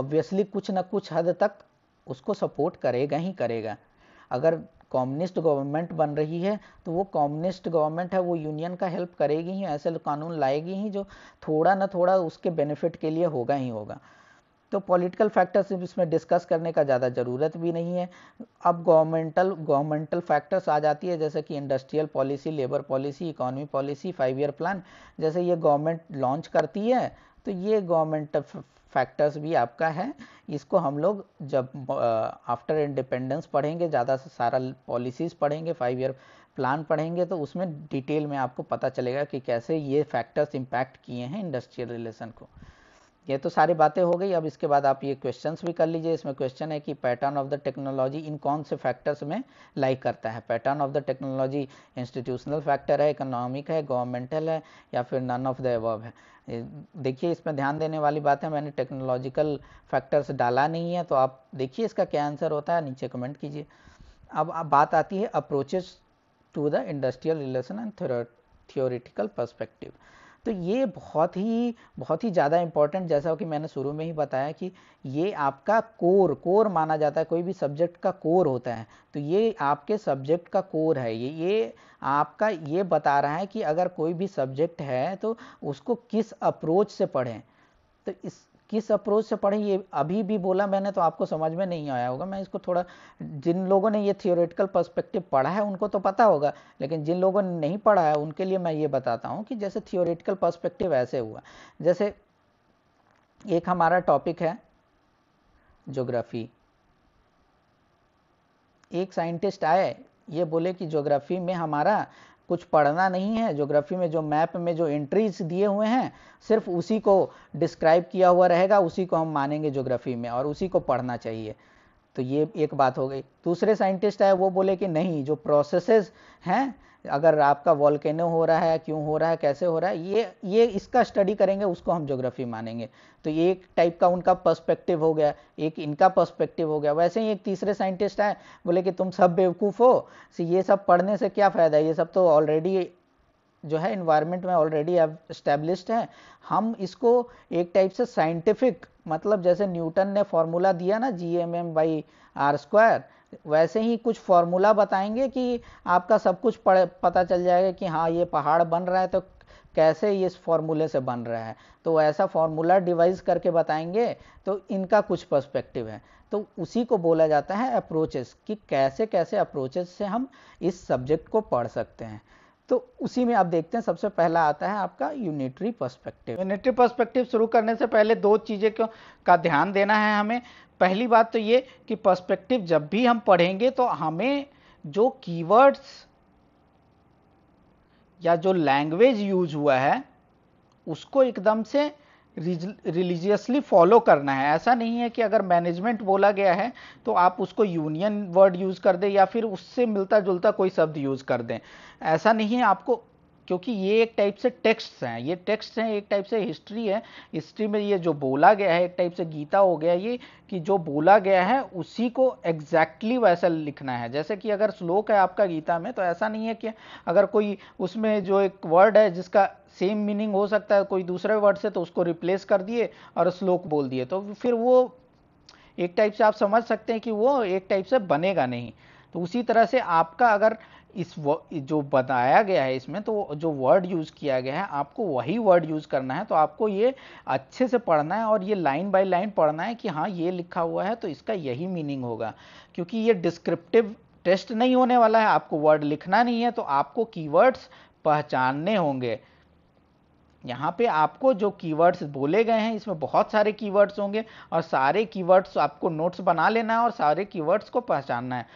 ऑब्वियसली कुछ ना कुछ हद तक उसको सपोर्ट करेगा ही करेगा अगर कम्युनिस्ट गवर्नमेंट बन रही है तो वो कम्युनिस्ट गवर्नमेंट है वो यूनियन का हेल्प करेगी ही ऐसे कानून लाएगी ही जो थोड़ा ना थोड़ा उसके बेनिफिट के लिए होगा ही होगा तो पॉलिटिकल फैक्टर्स इसमें डिस्कस करने का ज़्यादा ज़रूरत भी नहीं है अब गवर्नमेंटल गवर्नमेंटल फैक्टर्स आ जाती है जैसे कि industrial policy labour policy economy policy five year plan जैसे ये गवर्नमेंट लॉन्च करती है तो ये गवर्नमेंट फैक्टर्स भी आपका है इसको हम लोग जब आफ्टर इंडिपेंडेंस पढ़ेंगे ज़्यादा से सारा पॉलिसीज़ पढ़ेंगे फाइव ईयर प्लान पढ़ेंगे तो उसमें डिटेल में आपको पता चलेगा कि कैसे ये फैक्टर्स इम्पैक्ट किए हैं इंडस्ट्रियल रिलेशन को ये तो सारी बातें हो गई अब इसके बाद आप ये क्वेश्चंस भी कर लीजिए इसमें क्वेश्चन है कि pattern of the technology in कौन से फैक्टर्स में लाइक करता है pattern of the technology institutional factor है इकोनॉमिक है गवर्नमेंटल है या फिर नन ऑफ द एवब है देखिए इसमें ध्यान देने वाली बात है मैंने टेक्नोलॉजिकल फैक्टर्स डाला नहीं है तो आप देखिए इसका क्या आंसर होता है नीचे कमेंट कीजिए अब बात आती है approaches to the industrial relation and theoretical perspective तो ये बहुत ही बहुत ही ज़्यादा इम्पॉर्टेंट जैसा कि मैंने शुरू में ही बताया कि ये आपका कोर कोर माना जाता है कोई भी सब्जेक्ट का कोर होता है तो ये आपके सब्जेक्ट का कोर है ये ये आपका ये बता रहा है कि अगर कोई भी सब्जेक्ट है तो उसको किस अप्रोच से पढ़ें तो इस किस अप्रोच से पढ़े ये अभी भी बोला मैंने तो आपको समझ में नहीं आया होगा मैं इसको थोड़ा जिन लोगों ने ये थियोरेटिकल पर्सपेक्टिव पढ़ा है उनको तो पता होगा लेकिन जिन लोगों ने नहीं पढ़ा है उनके लिए मैं ये बताता हूँ कि जैसे थियोरेटिकल पर्सपेक्टिव ऐसे हुआ जैसे एक हमारा टॉपिक है जोग्राफी एक साइंटिस्ट आए ये बोले कि ज्योग्राफी में हमारा कुछ पढ़ना नहीं है ज्योग्राफी में जो मैप में जो एंट्रीज दिए हुए हैं सिर्फ उसी को डिस्क्राइब किया हुआ रहेगा उसी को हम मानेंगे ज्योग्राफी में और उसी को पढ़ना चाहिए तो ये एक बात हो गई दूसरे साइंटिस्ट है वो बोले कि नहीं जो प्रोसेसेस हैं अगर आपका वॉलकेनो हो रहा है क्यों हो रहा है कैसे हो रहा है ये ये इसका स्टडी करेंगे उसको हम ज्योग्राफी मानेंगे तो ये एक टाइप का उनका पर्सपेक्टिव हो गया एक इनका पर्सपेक्टिव हो गया वैसे ही एक तीसरे साइंटिस्ट हैं बोले कि तुम सब बेवकूफ़ हो ये सब पढ़ने से क्या फ़ायदा है ये सब तो ऑलरेडी जो है इन्वायरमेंट में ऑलरेडी एस्टेब्लिश्ड है हम इसको एक टाइप से साइंटिफिक मतलब जैसे न्यूटन ने फॉर्मूला दिया ना G M M by R square वैसे ही कुछ फॉर्मूला बताएंगे कि आपका सब कुछ पता चल जाएगा कि हाँ ये पहाड़ बन रहा है तो कैसे ये इस फॉर्मूले से बन रहा है तो ऐसा फॉर्मूला डिवाइस करके बताएंगे तो इनका कुछ पर्सपेक्टिव है तो उसी को बोला जाता है अप्रोचेस कि कैसे कैसे अप्रोचेस से हम इस सब्जेक्ट को पढ़ सकते हैं तो उसी में आप देखते हैं सबसे पहला आता है आपका यूनिटरी पर्सपेक्टिव यूनिटरी पर्सपेक्टिव शुरू करने से पहले दो चीज़ें का ध्यान देना है हमें पहली बात तो ये कि पर्सपेक्टिव जब भी हम पढ़ेंगे तो हमें जो कीवर्ड्स या जो लैंग्वेज यूज हुआ है उसको एकदम से रिलीजियसली फॉलो करना है ऐसा नहीं है कि अगर मैनेजमेंट बोला गया है तो आप उसको यूनियन वर्ड यूज़ कर दें या फिर उससे मिलता जुलता कोई शब्द यूज़ कर दें ऐसा नहीं है आपको क्योंकि ये एक टाइप से टेक्स्ट हैं ये टेक्स्ट हैं एक टाइप से हिस्ट्री है हिस्ट्री में ये जो बोला गया है एक टाइप से गीता हो गया ये कि जो बोला गया है उसी को एग्जैक्टली exactly वैसा लिखना है जैसे कि अगर श्लोक है आपका गीता में तो ऐसा नहीं है कि अगर कोई उसमें जो एक वर्ड है जिसका सेम मीनिंग हो सकता है कोई दूसरे वर्ड से तो उसको रिप्लेस कर दिए और श्लोक बोल दिए तो फिर वो एक टाइप से आप समझ सकते हैं कि वो एक टाइप से बनेगा नहीं तो उसी तरह से आपका अगर इस व जो बताया गया है इसमें तो जो वर्ड यूज़ किया गया है आपको वही वर्ड यूज़ करना है तो आपको ये अच्छे से पढ़ना है और ये लाइन बाय लाइन पढ़ना है कि हाँ ये लिखा हुआ है तो इसका यही मीनिंग होगा क्योंकि ये डिस्क्रिप्टिव टेस्ट नहीं होने वाला है आपको वर्ड लिखना नहीं है तो आपको कीवर्ड्स पहचानने होंगे यहाँ पे आपको जो कीवर्ड्स बोले गए हैं इसमें बहुत सारे कीवर्ड्स होंगे और सारे कीवर्ड्स आपको नोट्स बना लेना है और सारे कीवर्ड्स को पहचानना है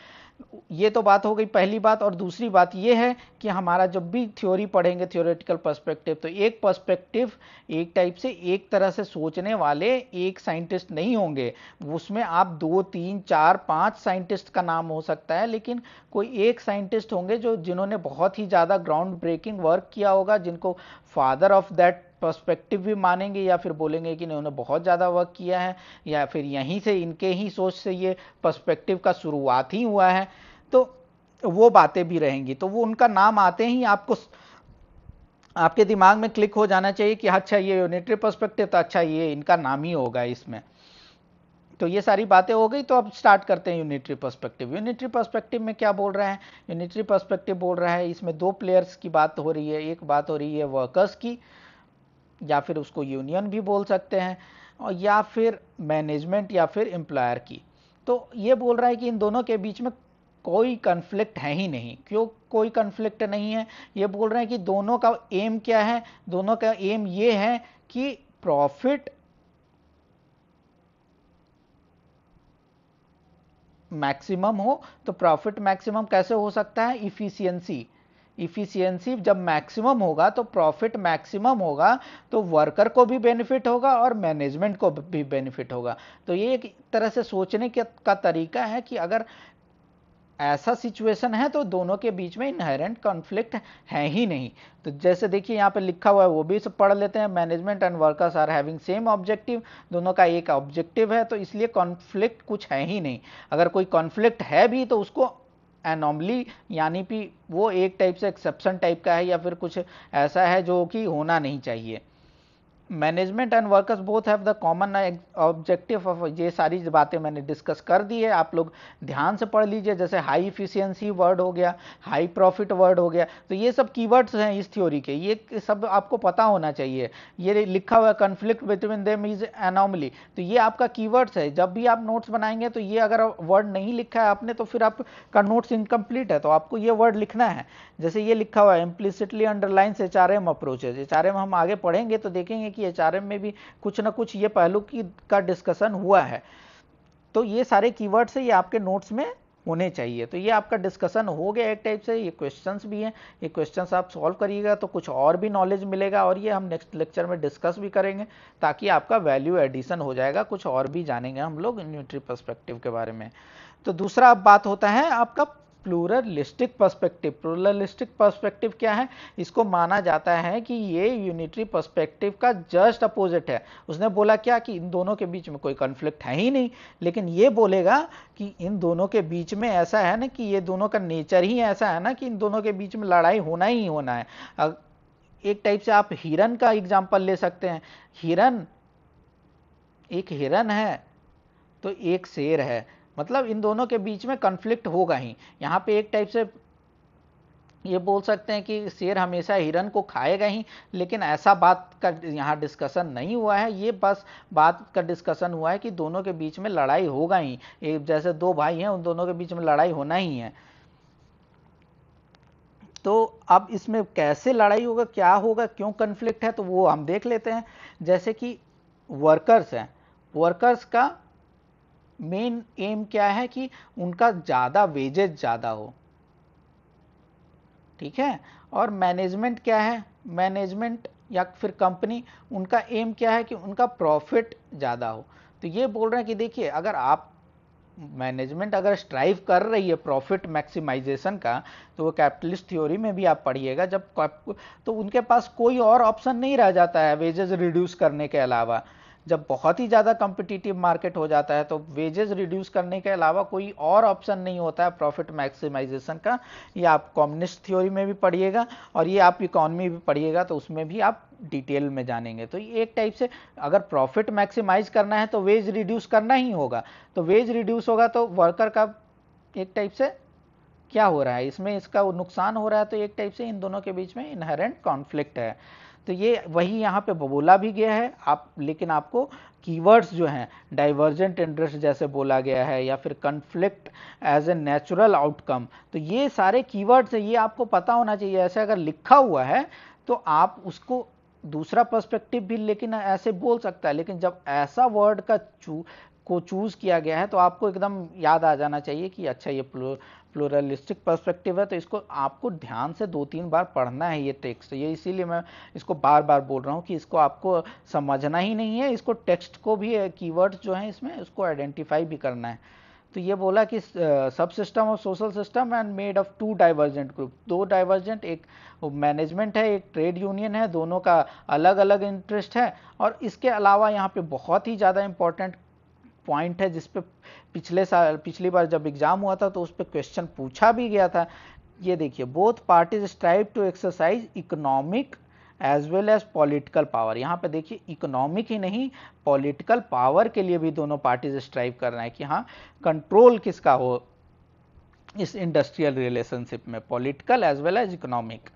ये तो बात हो गई पहली बात और दूसरी बात ये है कि हमारा जब भी थ्योरी पढ़ेंगे थ्योरेटिकल पर्सपेक्टिव तो एक पर्सपेक्टिव एक टाइप से एक तरह से सोचने वाले एक साइंटिस्ट नहीं होंगे उसमें आप दो तीन चार पांच साइंटिस्ट का नाम हो सकता है लेकिन कोई एक साइंटिस्ट होंगे जो जिन्होंने बहुत ही ज़्यादा ग्राउंड ब्रेकिंग वर्क किया होगा जिनको फादर ऑफ दैट पर्सपेक्टिव भी मानेंगे या फिर बोलेंगे कि उन्होंने बहुत ज़्यादा वर्क किया है या फिर यहीं से इनके ही सोच से ये पर्सपेक्टिव का शुरुआत ही हुआ है तो वो बातें भी रहेंगी तो वो उनका नाम आते ही आपको आपके दिमाग में क्लिक हो जाना चाहिए कि अच्छा ये यूनिटरी पर्सपेक्टिव तो अच्छा ये इनका नाम ही होगा इसमें तो ये सारी बातें हो गई तो अब स्टार्ट करते हैं यूनिटरी पर्सपेक्टिव यूनिटरी पर्सपेक्टिव में क्या बोल रहे हैं यूनिटरी पर्सपेक्टिव बोल रहा है इसमें दो प्लेयर्स की बात हो रही है एक बात हो रही है वर्कर्स की या फिर उसको यूनियन भी बोल सकते हैं और या फिर मैनेजमेंट या फिर एम्प्लॉयर की तो ये बोल रहा है कि इन दोनों के बीच में कोई कन्फ्लिक्ट है ही नहीं क्यों कोई कन्फ्लिक्ट नहीं है ये बोल रहे हैं कि दोनों का एम क्या है दोनों का एम ये है कि प्रॉफिट मैक्सिमम हो तो प्रॉफिट मैक्सिमम कैसे हो सकता है इफिशियंसी इफिशियंसी जब मैक्सिमम होगा तो प्रॉफिट मैक्सिमम होगा तो वर्कर को भी बेनिफिट होगा और मैनेजमेंट को भी बेनिफिट होगा तो ये एक तरह से सोचने का तरीका है कि अगर ऐसा सिचुएशन है तो दोनों के बीच में इनहेरेंट कॉन्फ्लिक्ट है ही नहीं तो जैसे देखिए यहाँ पे लिखा हुआ है वो भी पढ़ लेते हैं management and workers are having same objective दोनों का एक ऑब्जेक्टिव है तो इसलिए कॉन्फ्लिक्ट कुछ है ही नहीं अगर कोई कॉन्फ्लिक्ट है भी तो उसको एनॉमली यानी कि वो एक टाइप से एक्सेप्शन टाइप का है या फिर कुछ ऐसा है जो कि होना नहीं चाहिए management and workers both have the common objective of ये सारी बातें मैंने डिस्कस कर दी है आप लोग ध्यान से पढ़ लीजिए जैसे हाई इफिशियंसी वर्ड हो गया हाई प्रॉफिट वर्ड हो गया तो ये सब कीवर्ड्स हैं इस थ्योरी के ये सब आपको पता होना चाहिए ये लिखा हुआ conflict between them is anomaly तो ये आपका कीवर्ड्स है जब भी आप नोट्स बनाएंगे तो ये अगर वर्ड नहीं लिखा है आपने तो फिर आपका नोट्स इनकम्प्लीट है तो आपको ये वर्ड लिखना है जैसे ये लिखा हुआ है इम्प्लिसिटली अंडरलाइन एच चार M approaches H R M हम आगे पढ़ेंगे तो देखेंगे कि एच में भी कुछ ना कुछ ये पहलू की का डिस्कशन हुआ है तो ये सारे कीवर्ड्स है ये आपके नोट्स में होने चाहिए तो ये आपका डिस्कशन हो गया एक टाइप से ये क्वेश्चंस भी हैं ये क्वेश्चंस आप सॉल्व करिएगा तो कुछ और भी नॉलेज मिलेगा और ये हम नेक्स्ट लेक्चर में डिस्कस भी करेंगे ताकि आपका वैल्यू एडिशन हो जाएगा कुछ और भी जानेंगे हम लोग न्यूट्री पर्सपेक्टिव के बारे में तो दूसरा बात होता है आपका प्लूरलिस्टिक पर्सपेक्टिव प्लूरलिस्टिक पर्सपेक्टिव क्या है इसको माना जाता है कि ये यूनिटरी पर्सपेक्टिव का जस्ट अपोजिट है उसने बोला क्या कि इन दोनों के बीच में कोई कॉन्फ्लिक्ट है ही नहीं लेकिन ये बोलेगा कि इन दोनों के बीच में ऐसा है ना कि ये दोनों का नेचर ही ऐसा है ना कि इन दोनों के बीच में लड़ाई होना ही होना है एक टाइप से आप हिरन का एग्जाम्पल ले सकते हैं हिरन एक हिरन है तो एक शेर है मतलब इन दोनों के बीच में कन्फ्लिक्ट होगा ही यहाँ पे एक टाइप से ये बोल सकते हैं कि शेर हमेशा हिरन को खाएगा ही लेकिन ऐसा बात का यहाँ डिस्कशन नहीं हुआ है ये बस बात का डिस्कशन हुआ है कि दोनों के बीच में लड़ाई होगा ही एक जैसे दो भाई हैं उन दोनों के बीच में लड़ाई होना ही है तो अब इसमें कैसे लड़ाई होगा क्या होगा क्यों कन्फ्लिक्ट है तो वो हम देख लेते हैं जैसे कि वर्कर्स हैं वर्कर्स का मेन एम क्या है कि उनका ज़्यादा वेजेज ज़्यादा हो ठीक है और मैनेजमेंट क्या है मैनेजमेंट या फिर कंपनी उनका एम क्या है कि उनका प्रॉफिट ज़्यादा हो तो ये बोल रहे हैं कि देखिए अगर आप मैनेजमेंट अगर स्ट्राइव कर रही है प्रॉफिट मैक्सिमाइजेशन का तो वो कैपिटलिस्ट थ्योरी में भी आप पढ़िएगा जब तो उनके पास कोई और ऑप्शन नहीं रह जाता है वेजेस रिड्यूस करने के अलावा जब बहुत ही ज़्यादा कॉम्पिटिटिव मार्केट हो जाता है तो वेजेस रिड्यूस करने के अलावा कोई और ऑप्शन नहीं होता है प्रॉफिट मैक्सिमाइजेशन का ये आप कॉम्युनिस्ट थ्योरी में भी पढ़िएगा और ये आप इकोनॉमी भी पढ़िएगा तो उसमें भी आप डिटेल में जानेंगे तो एक टाइप से अगर प्रॉफिट मैक्सिमाइज करना है तो वेज रिड्यूस करना ही होगा तो वेज रिड्यूस होगा तो वर्कर का एक टाइप से क्या हो रहा है इसमें इसका नुकसान हो रहा है तो एक टाइप से इन दोनों के बीच में इनहेरेंट कॉन्फ्लिक्ट है तो ये वही यहाँ पे बोला भी गया है आप लेकिन आपको कीवर्ड्स जो हैं डाइवर्जेंट इंटरेस्ट जैसे बोला गया है या फिर conflict as a natural outcome तो ये सारे कीवर्ड्स हैं ये आपको पता होना चाहिए ऐसे अगर लिखा हुआ है तो आप उसको दूसरा पर्सपेक्टिव भी लेकिन ऐसे बोल सकता है लेकिन जब ऐसा वर्ड का चू को चूज़ किया गया है तो आपको एकदम याद आ जाना चाहिए कि अच्छा ये प्लोरलिस्टिक पर्सपेक्टिव है तो इसको आपको ध्यान से दो तीन बार पढ़ना है ये टेक्स्ट ये इसीलिए मैं इसको बार बार बोल रहा हूँ कि इसको आपको समझना ही नहीं है इसको टेक्स्ट को भी कीवर्ड्स जो हैं इसमें उसको आइडेंटिफाई भी करना है तो ये बोला कि sub system of social system and made of two divergent group दो डाइवर्जेंट एक मैनेजमेंट है एक ट्रेड यूनियन है दोनों का अलग अलग इंटरेस्ट है और इसके अलावा यहाँ पे बहुत ही ज़्यादा इंपॉर्टेंट पॉइंट है जिसपे पिछले साल पिछली बार जब एग्जाम हुआ था तो उस पर क्वेश्चन पूछा भी गया था ये देखिए both parties strive to exercise economic as well as political power यहाँ पे देखिए इकोनॉमिक ही नहीं पॉलिटिकल पावर के लिए भी दोनों पार्टीज स्ट्राइव कर रहे हैं कि हाँ कंट्रोल किसका हो इस इंडस्ट्रियल रिलेशनशिप में political as well as economic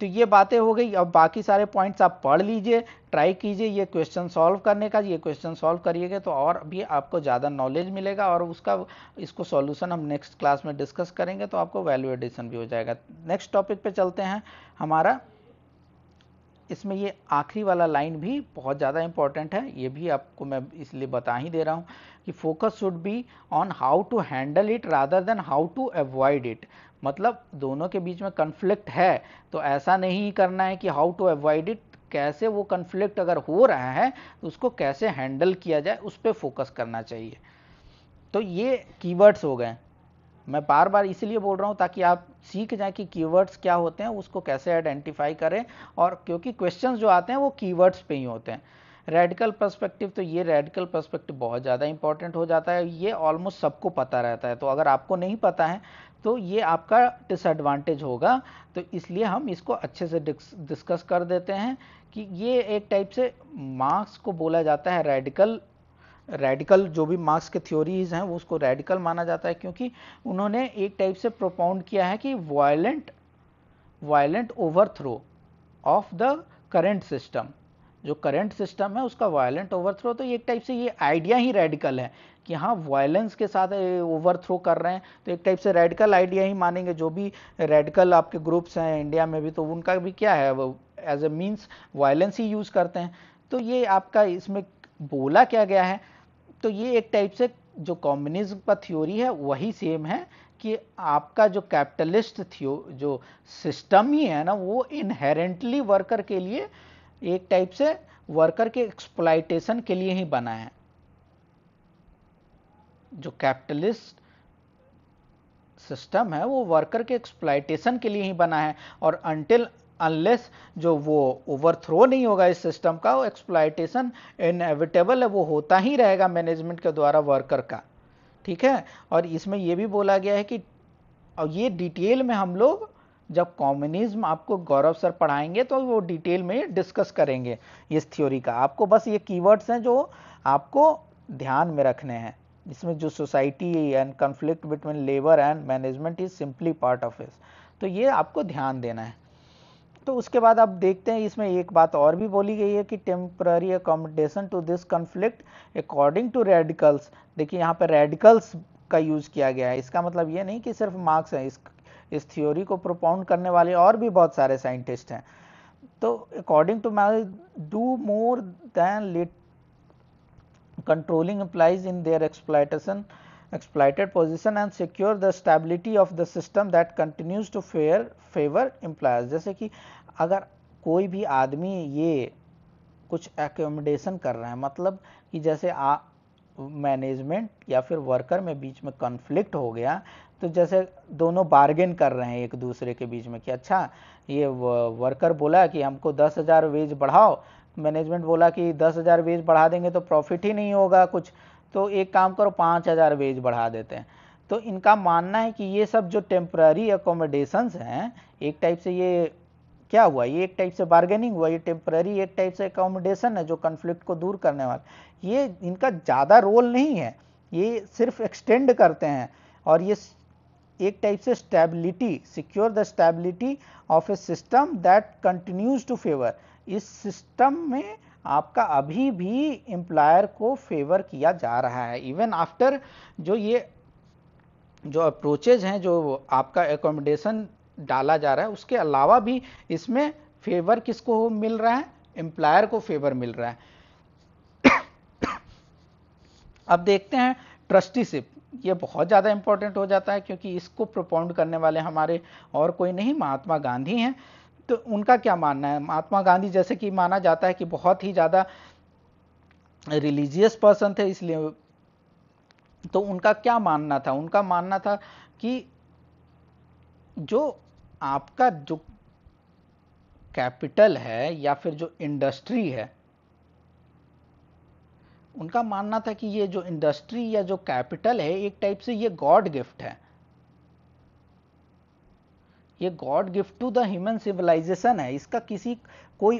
तो ये बातें हो गई अब बाकी सारे पॉइंट्स आप पढ़ लीजिए ट्राई कीजिए ये क्वेश्चन सॉल्व करने का ये क्वेश्चन सॉल्व करिएगा तो और भी आपको ज़्यादा नॉलेज मिलेगा और उसका इसको सॉल्यूशन हम नेक्स्ट क्लास में डिस्कस करेंगे तो आपको वैल्यू एडिशन भी हो जाएगा नेक्स्ट टॉपिक पे चलते हैं हमारा इसमें ये आखिरी वाला लाइन भी बहुत ज़्यादा इंपॉर्टेंट है ये भी आपको मैं इसलिए बता ही दे रहा हूँ कि focus should be on how to handle it rather than how to avoid it मतलब दोनों के बीच में कन्फ्लिक्ट है तो ऐसा नहीं करना है कि हाउ टू अवॉइड इट कैसे वो कन्फ्लिक्ट अगर हो रहा है तो उसको कैसे हैंडल किया जाए उस पर फोकस करना चाहिए तो ये कीवर्ड्स हो गए मैं बार बार इसलिए बोल रहा हूँ ताकि आप सीख जाए कि कीवर्ड्स क्या होते हैं उसको कैसे आइडेंटिफाई करें और क्योंकि क्वेश्चंस जो आते हैं वो कीवर्ड्स पे ही होते हैं रेडिकल पर्सपेक्टिव तो ये रेडिकल पर्सपेक्टिव बहुत ज़्यादा इंपॉर्टेंट हो जाता है ये ऑलमोस्ट सबको पता रहता है तो अगर आपको नहीं पता है तो ये आपका डिसएडवांटेज होगा तो इसलिए हम इसको अच्छे से डिस्कस कर देते हैं कि ये एक टाइप से मार्क्स को बोला जाता है रेडिकल रेडिकल जो भी मार्क्स के थ्योरीज हैं वो उसको रेडिकल माना जाता है क्योंकि उन्होंने एक टाइप से प्रोपाउंड किया है कि violent violent overthrow of the current system जो करंट सिस्टम है उसका वायलेंट ओवरथ्रो तो एक टाइप से ये आइडिया ही रेडिकल है कि हाँ वायलेंस के साथ ओवरथ्रो कर रहे हैं तो एक टाइप से रेडिकल आइडिया ही मानेंगे जो भी रेडिकल आपके ग्रुप्स हैं इंडिया में भी तो उनका भी क्या है वो एज ए मीन्स वायलेंस ही यूज़ करते हैं तो ये आपका इसमें बोला क्या गया है तो ये एक टाइप से जो कम्युनिज्म का थ्योरी है वही सेम है कि आपका जो कैपिटलिस्ट थियो जो सिस्टम ही है ना वो इनहेरेंटली वर्कर के लिए एक टाइप से वर्कर के एक्सप्लाइटेशन के लिए ही बना है जो कैपिटलिस्ट सिस्टम है वो वर्कर के एक्सप्लाइटेशन के लिए ही बना है और अनटिल अनलेस जो वो ओवरथ्रो नहीं होगा इस सिस्टम का वो एक्सप्लाइटेशन इनएविटेबल है वो होता ही रहेगा मैनेजमेंट के द्वारा वर्कर का ठीक है और इसमें ये भी बोला गया है कि और ये डिटेल में हम लोग जब कॉम्युनिज्म आपको गौरव सर पढ़ाएंगे तो वो डिटेल में डिस्कस करेंगे इस थ्योरी का आपको बस ये कीवर्ड्स हैं जो आपको ध्यान में रखने हैं इसमें जो society and conflict between labour and management is simply part of इस तो ये आपको ध्यान देना है तो उसके बाद आप देखते हैं इसमें एक बात और भी बोली गई है कि temporary accommodation to this conflict according to radicals देखिए यहाँ पर रेडिकल्स का यूज़ किया गया है इसका मतलब ये नहीं कि सिर्फ मार्क्स हैं इस इस थ्योरी को प्रोपाउंड करने वाले और भी बहुत सारे साइंटिस्ट हैं तो according to my do more than lit controlling employees in their exploitation exploited position and secure the stability of the system that continues to fair favour employers जैसे कि अगर कोई भी आदमी ये कुछ एकोमोडेशन कर रहे हैं मतलब कि जैसे आ मैनेजमेंट या फिर वर्कर में बीच में कॉन्फ्लिक्ट हो गया तो जैसे दोनों बार्गेन कर रहे हैं एक दूसरे के बीच में कि अच्छा ये वर्कर बोला कि हमको दस हज़ार वेज बढ़ाओ मैनेजमेंट बोला कि दस हज़ार वेज बढ़ा देंगे तो प्रॉफिट ही नहीं होगा कुछ तो एक काम करो पाँच हज़ार वेज बढ़ा देते हैं तो इनका मानना है कि ये सब जो टेम्प्ररी एकोमोडेशंस हैं एक टाइप से ये क्या हुआ ये एक टाइप से बार्गेनिंग हुआ ये टेम्प्ररी एक टाइप से एकोमोडेशन है जो कन्फ्लिक्ट को दूर करने वाला ये इनका ज़्यादा रोल नहीं है ये सिर्फ एक्सटेंड करते हैं और ये एक टाइप से stability secure the stability of a system that continues to favour इस सिस्टम में आपका अभी भी एम्प्लॉयर को फेवर किया जा रहा है इवन आफ्टर जो ये जो अप्रोचेज हैं जो आपका एकोमोडेशन डाला जा रहा है उसके अलावा भी इसमें फेवर किसको मिल रहा है एम्प्लॉयर को फेवर मिल रहा है <coughs> अब देखते हैं ट्रस्टीशिप ये बहुत ज़्यादा इम्पोर्टेंट हो जाता है क्योंकि इसको प्रोपाउंड करने वाले हमारे और कोई नहीं महात्मा गांधी हैं तो उनका क्या मानना है महात्मा गांधी जैसे कि माना जाता है कि बहुत ही ज़्यादा रिलीजियस पर्सन थे इसलिए तो उनका क्या मानना था उनका मानना था कि जो आपका जो कैपिटल है या फिर जो इंडस्ट्री है उनका मानना था कि ये जो इंडस्ट्री या जो कैपिटल है एक टाइप से ये गॉड गिफ्ट है ये god gift to the human civilisation है इसका किसी कोई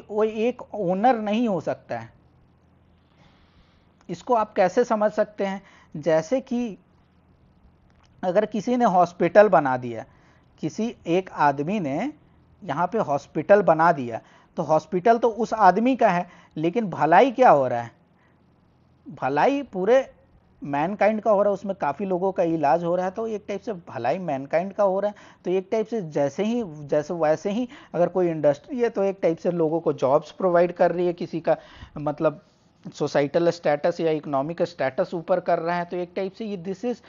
एक ओनर नहीं हो सकता है इसको आप कैसे समझ सकते हैं जैसे कि अगर किसी ने हॉस्पिटल बना दिया किसी एक आदमी ने यहाँ पे हॉस्पिटल बना दिया तो हॉस्पिटल तो उस आदमी का है लेकिन भलाई क्या हो रहा है भलाई पूरे मैनकाइंड का हो रहा है उसमें काफ़ी लोगों का इलाज हो रहा है तो एक टाइप से भलाई मैनकाइंड का हो रहा है तो एक टाइप से जैसे ही जैसे वैसे ही अगर कोई इंडस्ट्री है तो एक टाइप से लोगों को जॉब्स प्रोवाइड कर रही है किसी का मतलब सोसाइटल स्टेटस या इकोनॉमिक स्टेटस ऊपर कर रहा है तो एक टाइप से ये दिस इज़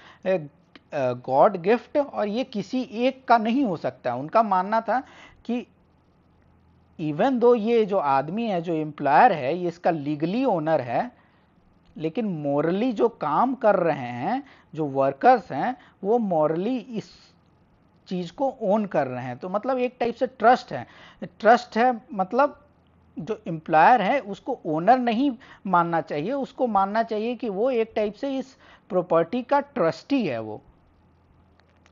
गॉड गिफ्ट और ये किसी एक का नहीं हो सकता उनका मानना था कि इवन दो ये जो आदमी है जो एम्प्लॉयर है ये इसका लीगली ओनर है लेकिन मॉरली जो काम कर रहे हैं जो वर्कर्स हैं वो मॉरली इस चीज़ को ओन कर रहे हैं तो मतलब एक टाइप से ट्रस्ट है ट्रस्ट है मतलब जो एम्प्लॉयर है उसको ओनर नहीं मानना चाहिए उसको मानना चाहिए कि वो एक टाइप से इस प्रॉपर्टी का ट्रस्टी है वो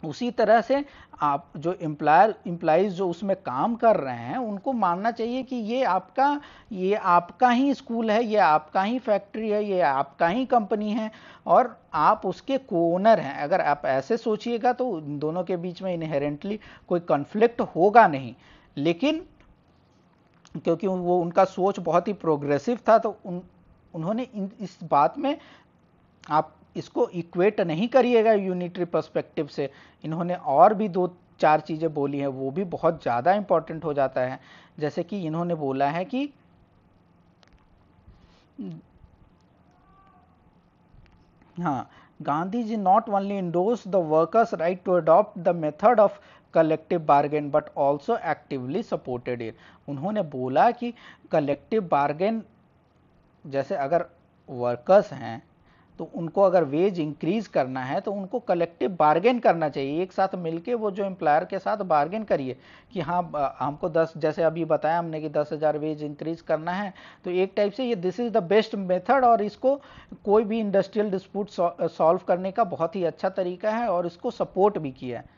उसी तरह से आप जो एम्प्लायर एम्प्लाइज जो उसमें काम कर रहे हैं उनको मानना चाहिए कि ये आपका ये आपका ही स्कूल है ये आपका ही फैक्ट्री है ये आपका ही कंपनी है और आप उसके कोनर हैं अगर आप ऐसे सोचिएगा तो दोनों के बीच में इनहेरेंटली कोई कन्फ्लिक्ट होगा नहीं लेकिन क्योंकि वो उनका सोच बहुत ही प्रोग्रेसिव था तो उन उन्होंने इस बात में आप इसको इक्वेट नहीं करिएगा यूनिटरी पर्सपेक्टिव से इन्होंने और भी दो चार चीज़ें बोली हैं वो भी बहुत ज़्यादा इम्पॉर्टेंट हो जाता है जैसे कि इन्होंने बोला है कि हाँ Gandhi ji not only endorse the workers right to adopt the method of collective bargain but also actively supported it उन्होंने बोला कि कलेक्टिव बार्गेन जैसे अगर वर्कर्स हैं तो उनको अगर वेज इंक्रीज करना है तो उनको कलेक्टिव बार्गेन करना चाहिए एक साथ मिलके वो जो एम्प्लॉयर के साथ बार्गेन करिए कि हाँ हमको दस जैसे अभी बताया हमने कि दस हज़ार वेज इंक्रीज करना है तो एक टाइप से ये this is the best method और इसको कोई भी इंडस्ट्रियल डिस्प्यूट सॉल्व करने का बहुत ही अच्छा तरीका है और इसको सपोर्ट भी किया है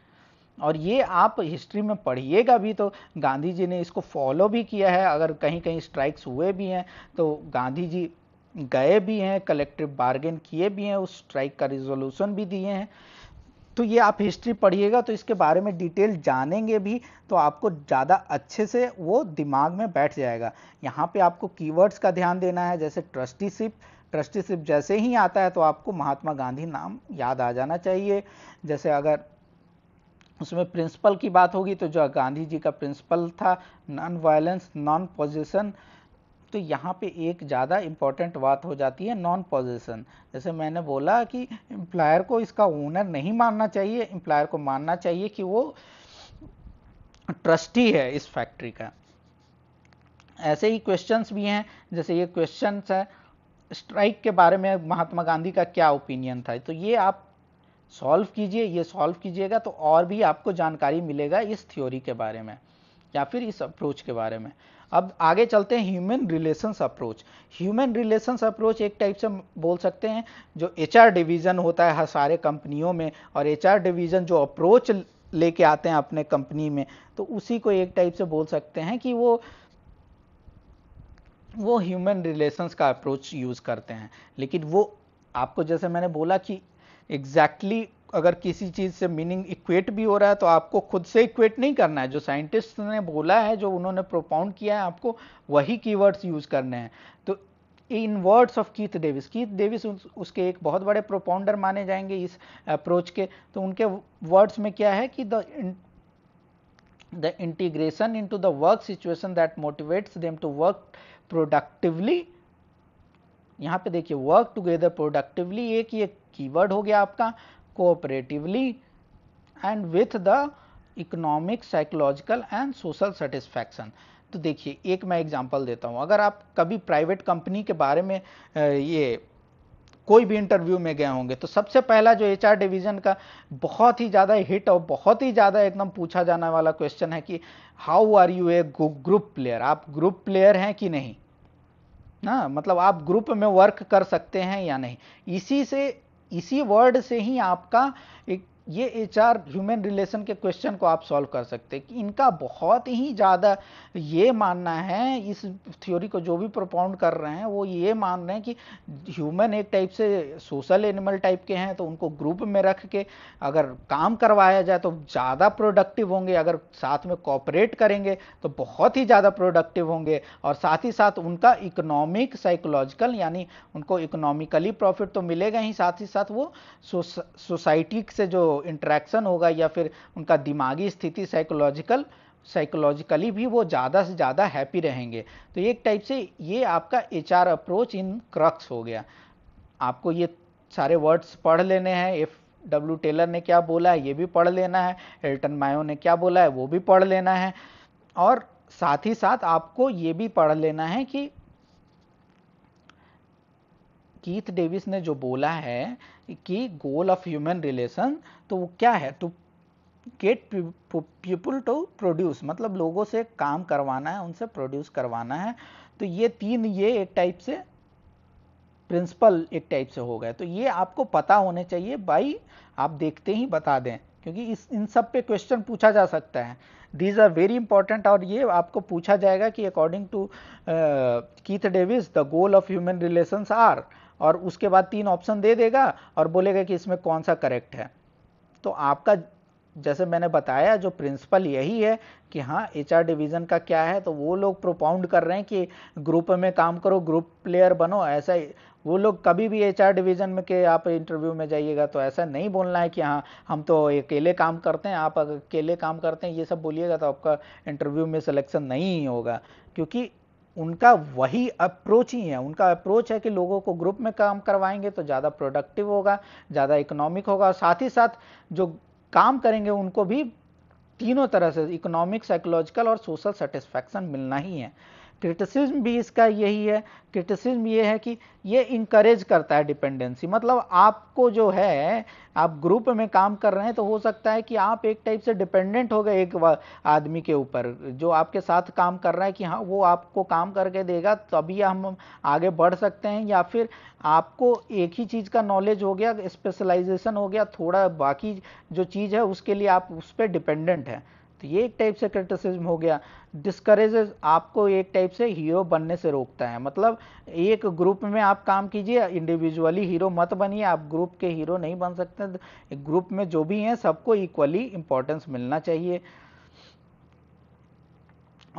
और ये आप हिस्ट्री में पढ़िएगा भी तो गांधी जी ने इसको फॉलो भी किया है अगर कहीं कहीं स्ट्राइक्स हुए भी हैं तो गांधी जी गए भी हैं कलेक्टिव बार्गेन किए भी हैं उस स्ट्राइक का रिजोल्यूशन भी दिए हैं तो ये आप हिस्ट्री पढ़िएगा तो इसके बारे में डिटेल जानेंगे भी तो आपको ज़्यादा अच्छे से वो दिमाग में बैठ जाएगा यहाँ पे आपको कीवर्ड्स का ध्यान देना है जैसे ट्रस्टीशिप ट्रस्टीशिप जैसे ही आता है तो आपको महात्मा गांधी नाम याद आ जाना चाहिए जैसे अगर उसमें प्रिंसिपल की बात होगी तो जो गांधी जी का प्रिंसिपल था नॉन वायलेंस नॉन पोजिशन तो यहाँ पे एक ज़्यादा इम्पॉर्टेंट बात हो जाती है नॉन पोजिशन जैसे मैंने बोला कि एम्प्लायर को इसका ओनर नहीं मानना चाहिए एम्प्लायर को मानना चाहिए कि वो ट्रस्टी है इस फैक्ट्री का ऐसे ही क्वेश्चंस भी हैं जैसे ये क्वेश्चंस है स्ट्राइक के बारे में महात्मा गांधी का क्या ओपिनियन था तो ये आप सॉल्व कीजिए ये सॉल्व कीजिएगा तो और भी आपको जानकारी मिलेगा इस थ्योरी के बारे में या फिर इस अप्रोच के बारे में अब आगे चलते हैं human relations approach human relations approach एक टाइप से बोल सकते हैं जो एचआर डिवीज़न होता है हर सारे कंपनियों में और एचआर डिवीज़न जो अप्रोच लेके आते हैं अपने कंपनी में तो उसी को एक टाइप से बोल सकते हैं कि वो वो ह्यूमन रिलेशंस का अप्रोच यूज़ करते हैं लेकिन वो आपको जैसे मैंने बोला कि एग्जैक्टली exactly अगर किसी चीज़ से मीनिंग इक्वेट भी हो रहा है तो आपको खुद से इक्वेट नहीं करना है जो साइंटिस्ट ने बोला है जो उन्होंने प्रोपाउंड किया है आपको वही कीवर्ड्स यूज़ करने हैं तो in words of Keith Davis Keith Davis उसके एक बहुत बड़े प्रोपाउंडर माने जाएंगे इस अप्रोच के तो उनके वर्ड्स में क्या है कि the integration into the work situation that motivates them to work productively यहाँ पे देखिए वर्क टुगेदर प्रोडक्टिवली एक ये कीवर्ड हो गया आपका cooperatively and with the economic psychological and social satisfaction तो देखिए एक मैं एग्जांपल देता हूँ अगर आप कभी प्राइवेट कंपनी के बारे में ये कोई भी इंटरव्यू में गए होंगे तो सबसे पहला जो एच डिवीज़न का बहुत ही ज़्यादा हिट और बहुत ही ज़्यादा एकदम पूछा जाने वाला क्वेश्चन है कि how are you a group player आप ग्रुप प्लेयर हैं कि नहीं ना मतलब आप ग्रुप में वर्क कर सकते हैं या नहीं इसी से इसी वर्ड से ही आपका एक ये एच आर ह्यूमन रिलेशन के क्वेश्चन को आप सॉल्व कर सकते हैं इनका बहुत ही ज़्यादा ये मानना है इस थ्योरी को जो भी प्रोपाउंड कर रहे हैं वो ये मान रहे हैं कि ह्यूमन एक टाइप से सोशल एनिमल टाइप के हैं तो उनको ग्रुप में रख के अगर काम करवाया जाए तो ज़्यादा प्रोडक्टिव होंगे अगर साथ में कॉपरेट करेंगे तो बहुत ही ज़्यादा प्रोडक्टिव होंगे और साथ ही साथ उनका इकोनॉमिक साइकोलॉजिकल यानी उनको इकोनॉमिकली प्रॉफिट तो मिलेगा ही साथ ही साथ वो सोसाइटी से जो इंट्रैक्शन होगा या फिर उनका दिमागी स्थिति साइकोलॉजिकल साइकोलॉजिकली भी वो ज़्यादा से ज़्यादा हैप्पी रहेंगे तो एक टाइप से ये आपका एच अप्रोच इन क्रक्स हो गया आपको ये सारे वर्ड्स पढ़ लेने हैं एफ डब्ल्यू टेलर ने क्या बोला है ये भी पढ़ लेना है एल्टन मायो ने क्या बोला है वो भी पढ़ लेना है और साथ ही साथ आपको ये भी पढ़ लेना है कि कीथ डेविस ने जो बोला है कि गोल ऑफ ह्यूमन रिलेशन तो वो क्या है to get people to produce मतलब लोगों से काम करवाना है उनसे प्रोड्यूस करवाना है तो ये तीन ये एक टाइप से प्रिंसिपल एक टाइप से हो गए तो ये आपको पता होने चाहिए भाई आप देखते ही बता दें क्योंकि इस इन सब पे क्वेश्चन पूछा जा सकता है दीज आर वेरी इंपॉर्टेंट और ये आपको पूछा जाएगा कि according to Keith Davis the goal of human relations are और उसके बाद तीन ऑप्शन दे देगा और बोलेगा कि इसमें कौन सा करेक्ट है तो आपका जैसे मैंने बताया जो प्रिंसिपल यही है कि हाँ एच डिवीज़न का क्या है तो वो लोग प्रोपाउंड कर रहे हैं कि ग्रुप में काम करो ग्रुप प्लेयर बनो ऐसा वो लोग कभी भी एच डिवीज़न में के आप इंटरव्यू में जाइएगा तो ऐसा नहीं बोलना है कि हाँ हम तो अकेले काम करते हैं आप अकेले काम करते हैं ये सब बोलिएगा तो आपका इंटरव्यू में सिलेक्शन नहीं होगा क्योंकि उनका वही अप्रोच ही है उनका अप्रोच है कि लोगों को ग्रुप में काम करवाएंगे तो ज़्यादा प्रोडक्टिव होगा ज़्यादा इकोनॉमिक होगा और साथ ही साथ जो काम करेंगे उनको भी तीनों तरह से इकोनॉमिक साइकोलॉजिकल और सोशल सेटिस्फैक्शन मिलना ही है क्रिटिसिज्म भी इसका यही है क्रिटिसिज्म ये है कि ये इंकरेज करता है डिपेंडेंसी मतलब आपको जो है आप ग्रुप में काम कर रहे हैं तो हो सकता है कि आप एक टाइप से डिपेंडेंट हो गए एक आदमी के ऊपर जो आपके साथ काम कर रहा है कि हाँ वो आपको काम करके देगा तभी हम आगे बढ़ सकते हैं या फिर आपको एक ही चीज़ का नॉलेज हो गया स्पेशलाइजेशन हो गया थोड़ा बाकी जो चीज़ है उसके लिए आप उस पर डिपेंडेंट हैं तो ये एक टाइप से क्रिटिसिज्म हो गया डिस्करेजेस आपको एक टाइप से हीरो बनने से रोकता है मतलब एक ग्रुप में आप काम कीजिए इंडिविजुअली हीरो मत बनिए आप ग्रुप के हीरो नहीं बन सकते ग्रुप में जो भी हैं सबको इक्वली इंपॉर्टेंस मिलना चाहिए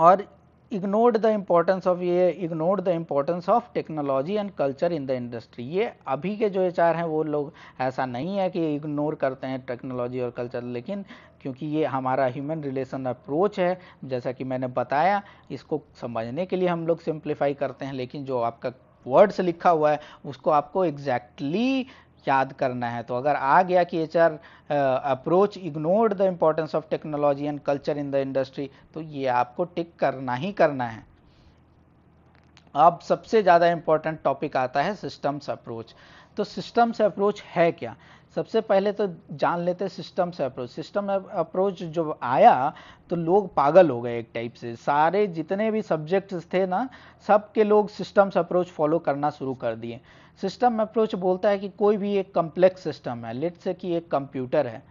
और इग्नोर्ड द इम्पोर्टेंस ऑफ ये ignored the importance of technology and culture in the industry ये अभी के जो एच हैं वो लोग ऐसा नहीं है कि इग्नोर करते हैं टेक्नोलॉजी और कल्चर लेकिन क्योंकि ये हमारा ह्यूमन रिलेशन अप्रोच है जैसा कि मैंने बताया इसको समझने के लिए हम लोग सिंप्लीफाई करते हैं लेकिन जो आपका वर्ड्स लिखा हुआ है उसको आपको एग्जैक्टली exactly याद करना है तो अगर आ गया कि H R approach ignored the importance of technology and culture in the industry तो ये आपको टिक करना ही करना है अब सबसे ज़्यादा इम्पोर्टेंट टॉपिक आता है सिस्टम्स अप्रोच तो सिस्टम्स अप्रोच है क्या सबसे पहले तो जान लेते सिस्टम से अप्रोच सिस्टम अप्रोच जब आया तो लोग पागल हो गए एक टाइप से सारे जितने भी सब्जेक्ट्स थे ना सब के लोग सिस्टम्स अप्रोच फॉलो करना शुरू कर दिए सिस्टम अप्रोच बोलता है कि कोई भी एक कम्प्लेक्स सिस्टम है लेट से कि एक कंप्यूटर है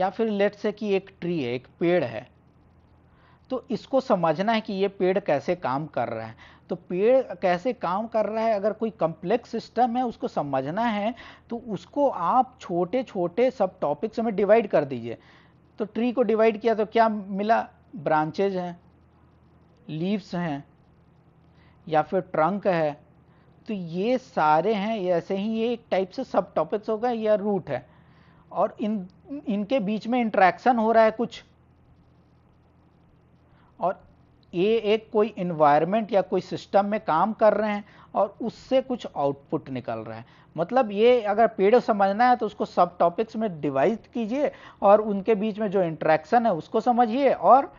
या फिर लेट से कि एक ट्री है एक पेड़ है तो इसको समझना है कि ये पेड़ कैसे काम कर रहा है तो पेड़ कैसे काम कर रहा है अगर कोई कम्प्लेक्स सिस्टम है उसको समझना है तो उसको आप छोटे छोटे सब टॉपिक्स में डिवाइड कर दीजिए तो ट्री को डिवाइड किया तो क्या मिला ब्रांचेज हैं लीव्स हैं या फिर ट्रंक है तो ये सारे हैं ऐसे ही ये एक टाइप से सब टॉपिक्स होगा या रूट है और इन इनके बीच में इंट्रैक्शन हो रहा है कुछ और ये एक कोई इन्वायरमेंट या कोई सिस्टम में काम कर रहे हैं और उससे कुछ आउटपुट निकल रहा है मतलब ये अगर पेड़ समझना है तो उसको सब टॉपिक्स में डिवाइड कीजिए और उनके बीच में जो इंट्रैक्शन है उसको समझिए और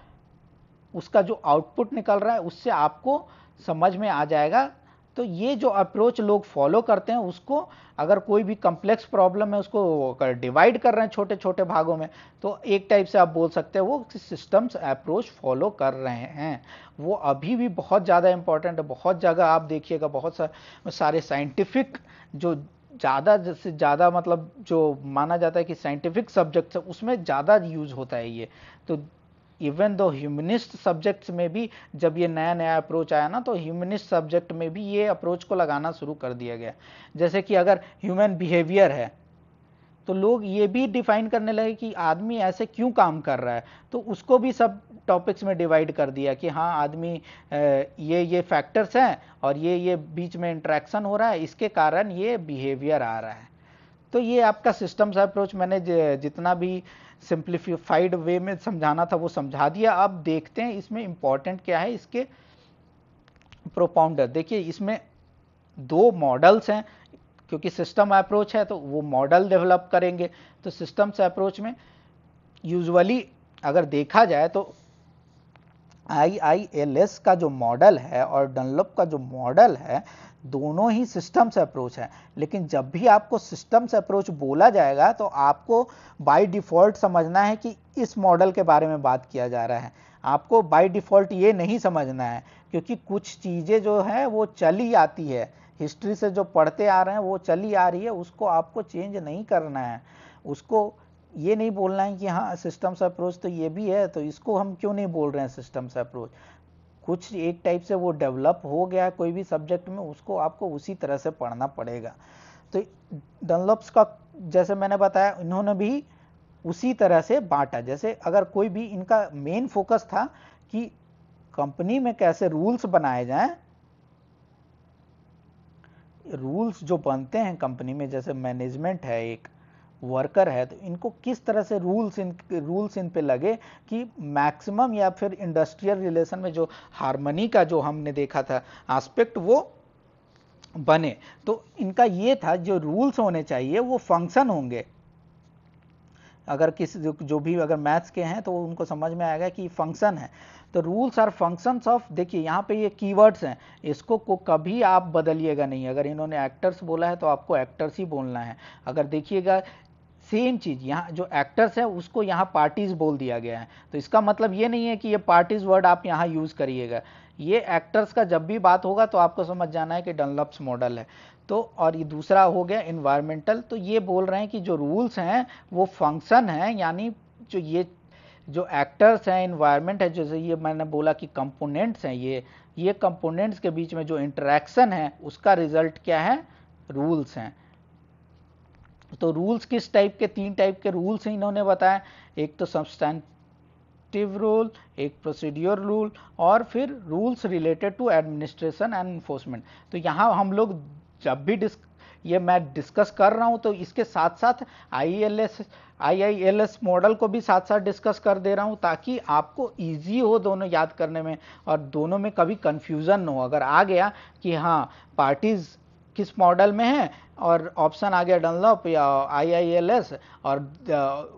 उसका जो आउटपुट निकल रहा है उससे आपको समझ में आ जाएगा तो ये जो अप्रोच लोग फॉलो करते हैं उसको अगर कोई भी कम्प्लेक्स प्रॉब्लम है उसको डिवाइड कर रहे हैं छोटे छोटे भागों में तो एक टाइप से आप बोल सकते हैं वो सिस्टम्स अप्रोच फॉलो कर रहे हैं वो अभी भी बहुत ज़्यादा इंपॉर्टेंट है बहुत जगह आप देखिएगा बहुत सा, सारे साइंटिफिक जो ज़्यादा से ज़्यादा मतलब जो माना जाता है कि साइंटिफिक सब्जेक्ट्स है उसमें ज़्यादा यूज होता है ये तो इवन दो ह्यूमनिस्ट सब्जेक्ट्स में भी जब ये नया नया अप्रोच आया ना तो ह्यूमनिस्ट सब्जेक्ट में भी ये अप्रोच को लगाना शुरू कर दिया गया जैसे कि अगर ह्यूमन बिहेवियर है तो लोग ये भी डिफाइन करने लगे कि आदमी ऐसे क्यों काम कर रहा है तो उसको भी सब टॉपिक्स में डिवाइड कर दिया कि हाँ आदमी ये ये फैक्टर्स हैं और ये ये बीच में इंट्रैक्शन हो रहा है इसके कारण ये बिहेवियर आ रहा है तो ये आपका सिस्टम्स अप्रोच मैंने जितना भी सिंप्लीफाइड वे में समझाना था वो समझा दिया अब देखते हैं इसमें इंपॉर्टेंट क्या है इसके प्रोपाउंडर देखिए इसमें दो मॉडल्स हैं क्योंकि सिस्टम अप्रोच है तो वो मॉडल डेवलप करेंगे तो सिस्टम्स अप्रोच में यूजुअली अगर देखा जाए तो आई आई एल एस का जो मॉडल है और डनलप का जो मॉडल है दोनों ही सिस्टम्स अप्रोच है लेकिन जब भी आपको सिस्टम्स अप्रोच बोला जाएगा तो आपको बाय डिफ़ॉल्ट समझना है कि इस मॉडल के बारे में बात किया जा रहा है आपको बाय डिफ़ॉल्ट ये नहीं समझना है क्योंकि कुछ चीज़ें जो है वो चली आती है हिस्ट्री से जो पढ़ते आ रहे हैं वो चली आ रही है उसको आपको चेंज नहीं करना है उसको ये नहीं बोलना है कि हाँ सिस्टम्स अप्रोच तो ये भी है तो इसको हम क्यों नहीं बोल रहे हैं सिस्टम्स अप्रोच कुछ एक टाइप से वो डेवलप हो गया कोई भी सब्जेक्ट में उसको आपको उसी तरह से पढ़ना पड़ेगा तो डनलप्स का जैसे मैंने बताया इन्होंने भी उसी तरह से बांटा जैसे अगर कोई भी इनका मेन फोकस था कि कंपनी में कैसे रूल्स बनाए जाए रूल्स जो बनते हैं कंपनी में जैसे मैनेजमेंट है एक वर्कर है तो इनको किस तरह से रूल्स इन रूल्स इन पे लगे कि मैक्सिमम या फिर इंडस्ट्रियल रिलेशन में जो हारमनी का जो हमने देखा था आस्पेक्ट वो बने तो इनका ये था जो रूल्स होने चाहिए वो फंक्शन होंगे अगर किसी जो भी अगर मैथ्स के हैं तो उनको समझ में आएगा कि फंक्शन है तो रूल्स आर फंक्शंस ऑफ देखिए यहाँ पे ये कीवर्ड्स हैं इसको को कभी आप बदलिएगा नहीं अगर इन्होंने एक्टर्स बोला है तो आपको एक्टर्स ही बोलना है अगर देखिएगा सेम चीज यहाँ जो एक्टर्स है उसको यहाँ पार्टीज बोल दिया गया है तो इसका मतलब ये नहीं है कि ये पार्टीज वर्ड आप यहाँ यूज करिएगा ये एक्टर्स का जब भी बात होगा तो आपको समझ जाना है कि डनलप्स मॉडल है तो और ये दूसरा हो गया इन्वायरमेंटल तो ये बोल रहे हैं कि जो रूल्स हैं वो फंक्शन हैं यानी जो ये जो एक्टर्स हैं इन्वायरमेंट है जैसे ये मैंने बोला कि कंपोनेंट्स हैं ये ये कंपोनेंट्स के बीच में जो इंटरेक्शन है उसका रिजल्ट क्या है रूल्स हैं तो रूल्स किस टाइप के तीन टाइप के रूल्स हैं इन्होंने बताया एक तो सब्सटैंटिव रूल एक प्रोसीड्योर रूल और फिर rules related to administration and enforcement तो यहाँ हम लोग जब भी डिस्क ये मैं डिस्कस कर रहा हूँ तो इसके साथ साथ आईएलएस आईआईएलएस मॉडल को भी साथ साथ डिस्कस कर दे रहा हूँ ताकि आपको इजी हो दोनों याद करने में और दोनों में कभी कन्फ्यूज़न न हो अगर आ गया कि हाँ पार्टीज़ किस मॉडल में है और ऑप्शन आ गया डनलॉप या आईआईएलएस और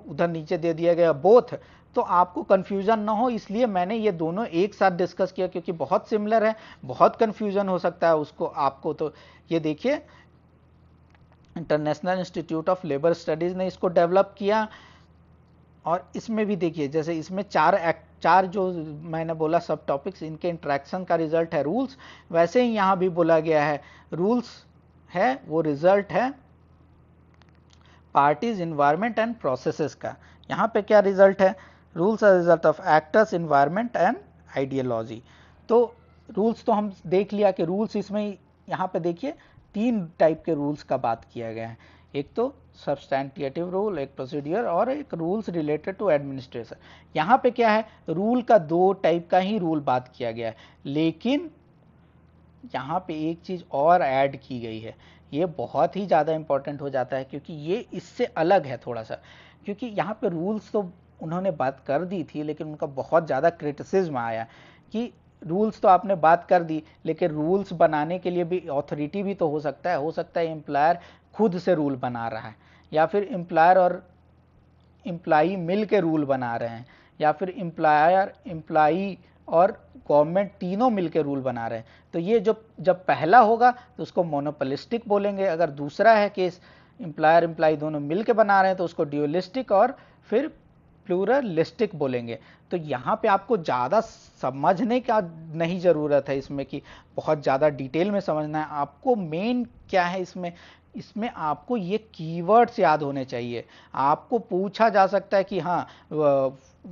उधर नीचे दे दिया गया बोथ तो आपको कन्फ्यूजन ना हो इसलिए मैंने ये दोनों एक साथ डिस्कस किया क्योंकि बहुत सिमिलर है बहुत कन्फ्यूजन हो सकता है उसको आपको तो ये देखिए International Institute of Labour Studies ने इसको डेवलप किया और इसमें भी देखिए जैसे इसमें चार एक्ट चार जो मैंने बोला सब टॉपिक्स इनके इंट्रैक्शन का रिजल्ट है रूल्स वैसे ही यहाँ भी बोला गया है रूल्स है वो रिजल्ट है पार्टीज इन्वायरमेंट एंड प्रोसेसेस का यहाँ पे क्या रिजल्ट है rules are result of actors environment and ideology तो रूल्स तो हम देख लिया कि रूल्स इसमें यहाँ पे देखिए तीन टाइप के रूल्स का बात किया गया है एक तो सब्सटैंडिएटिव रूल एक प्रोसीडियर और एक रूल्स रिलेटेड टू एडमिनिस्ट्रेशन यहाँ पे क्या है रूल का दो टाइप का ही रूल बात किया गया है लेकिन यहाँ पे एक चीज़ और ऐड की गई है ये बहुत ही ज़्यादा इम्पोर्टेंट हो जाता है क्योंकि ये इससे अलग है थोड़ा सा क्योंकि यहाँ पे रूल्स तो उन्होंने बात कर दी थी लेकिन उनका बहुत ज़्यादा क्रिटिसिज्म आया कि रूल्स तो आपने बात कर दी लेकिन रूल्स बनाने के लिए भी ऑथोरिटी भी तो हो सकता है हो सकता है एम्प्लायर खुद से रूल बना रहा है या फिर एम्प्लायर और एम्प्लाई मिल के रूल बना रहे हैं या फिर एम्प्लायर एम्प्लाई और गवर्नमेंट तीनों मिलकर रूल बना रहे हैं तो ये जो जब पहला होगा तो उसको मोनोपोलिस्टिक बोलेंगे अगर दूसरा है केस इम्प्लायर इम्प्लाई दोनों मिलकर बना रहे हैं तो उसको ड्यूलिस्टिक और फिर प्लूरलिस्टिक बोलेंगे तो यहाँ पे आपको ज़्यादा समझने का नहीं ज़रूरत है इसमें कि बहुत ज़्यादा डिटेल में समझना है आपको मेन क्या है इसमें इसमें आपको ये कीवर्ड्स याद होने चाहिए आपको पूछा जा सकता है कि हाँ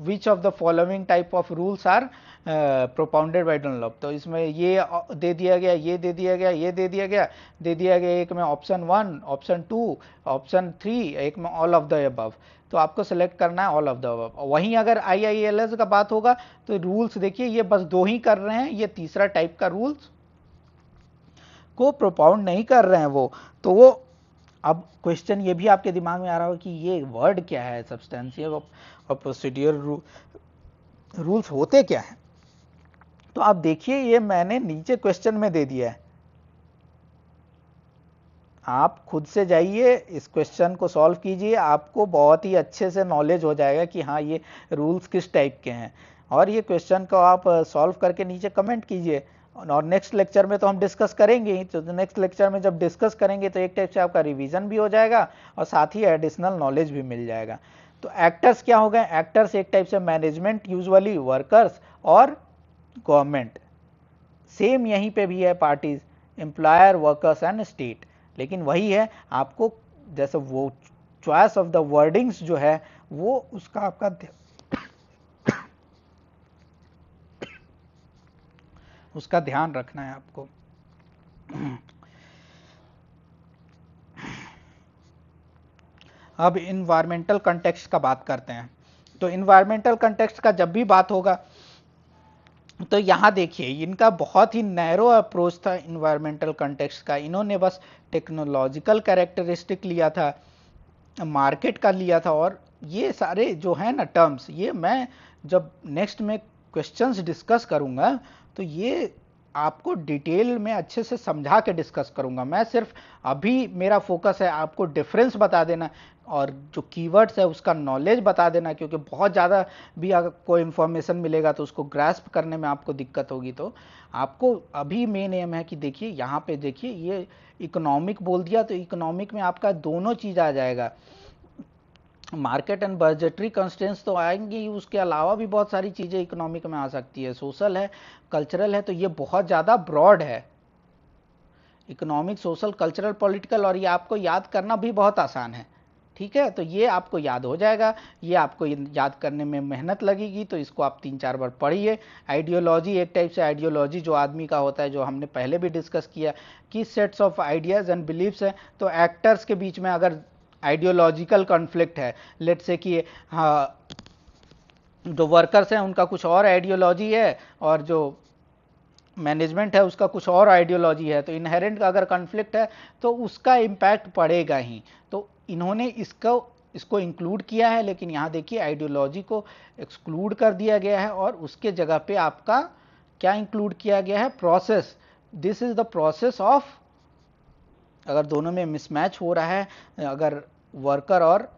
which of the following type of rules are propounded by Dunlop तो इसमें ये दे दिया गया ये दे दिया गया ये दे दिया गया दे दिया गया एक में option one option two option three एक में ऑल ऑफ द अबव तो आपको सेलेक्ट करना है ऑल ऑफ द अबव वहीं अगर आई का बात होगा तो रूल्स देखिए ये बस दो ही कर रहे हैं ये तीसरा टाइप का रूल्स को प्रोपाउंड नहीं कर रहे हैं वो तो वो अब क्वेश्चन ये भी आपके दिमाग में आ रहा हो कि ये वर्ड क्या है सब्सटेंसियल और प्रोसीडियर रूल्स होते क्या हैं तो आप देखिए ये मैंने नीचे क्वेश्चन में दे दिया है आप खुद से जाइए इस क्वेश्चन को सॉल्व कीजिए आपको बहुत ही अच्छे से नॉलेज हो जाएगा कि हाँ ये रूल्स किस टाइप के हैं और ये क्वेश्चन को आप सॉल्व करके नीचे कमेंट कीजिए और नेक्स्ट लेक्चर में तो हम डिस्कस करेंगे ही तो नेक्स्ट लेक्चर में जब डिस्कस करेंगे तो एक टाइप से आपका रिवीजन भी हो जाएगा और साथ ही एडिशनल नॉलेज भी मिल जाएगा तो एक्टर्स क्या हो गए एक्टर्स एक टाइप से मैनेजमेंट यूजुअली वर्कर्स और गवर्नमेंट सेम यहीं पे भी है parties employer workers and state लेकिन वही है आपको जैसे वो चॉइस ऑफ द वर्डिंग्स जो है वो उसका आपका उसका ध्यान रखना है आपको अब इन्वायरमेंटल कंटेक्स्ट का बात करते हैं तो इन्वायरमेंटल कंटेक्स्ट का जब भी बात होगा तो यहाँ देखिए इनका बहुत ही नैरो अप्रोच था इन्वायरमेंटल कंटेक्स्ट का इन्होंने बस टेक्नोलॉजिकल कैरेक्टरिस्टिक लिया था मार्केट का लिया था और ये सारे जो है ना टर्म्स ये मैं जब नेक्स्ट में क्वेश्चंस डिस्कस करूँगा तो ये आपको डिटेल में अच्छे से समझा के डिस्कस करूंगा मैं सिर्फ अभी मेरा फोकस है आपको डिफरेंस बता देना और जो कीवर्ड्स है उसका नॉलेज बता देना क्योंकि बहुत ज़्यादा भी अगर कोई इन्फॉर्मेशन मिलेगा तो उसको ग्रास्प करने में आपको दिक्कत होगी तो आपको अभी मेन एम है कि देखिए यहाँ पे देखिए ये इकोनॉमिक बोल दिया तो इकोनॉमिक में आपका दोनों चीज़ आ जाएगा मार्केट एंड बजटरी कंस्टेंस तो आएंगी ही उसके अलावा भी बहुत सारी चीज़ें इकोनॉमिक में आ सकती है सोशल है कल्चरल है तो ये बहुत ज़्यादा ब्रॉड है इकोनॉमिक सोशल कल्चरल पॉलिटिकल और ये आपको याद करना भी बहुत आसान है ठीक है तो ये आपको याद हो जाएगा ये आपको याद करने में मेहनत लगेगी तो इसको आप तीन चार बार पढ़िए आइडियोलॉजी एक टाइप से आइडियोलॉजी जो आदमी का होता है जो हमने पहले भी डिस्कस किया कि sets of ideas and beliefs हैं तो एक्टर्स के बीच में अगर आइडियोलॉजिकल कॉन्फ्लिक्ट है लेट से कि हाँ, जो वर्कर्स हैं उनका कुछ और आइडियोलॉजी है और जो मैनेजमेंट है उसका कुछ और आइडियोलॉजी है तो इनहेरेंट का अगर कॉन्फ्लिक्ट है तो उसका इम्पैक्ट पड़ेगा ही तो इन्होंने इसको इसको इंक्लूड किया है लेकिन यहाँ देखिए आइडियोलॉजी को एक्सक्लूड कर दिया गया है और उसके जगह पे आपका क्या इंक्लूड किया गया है process this is the process of अगर दोनों में मिसमैच हो रहा है अगर वर्कर और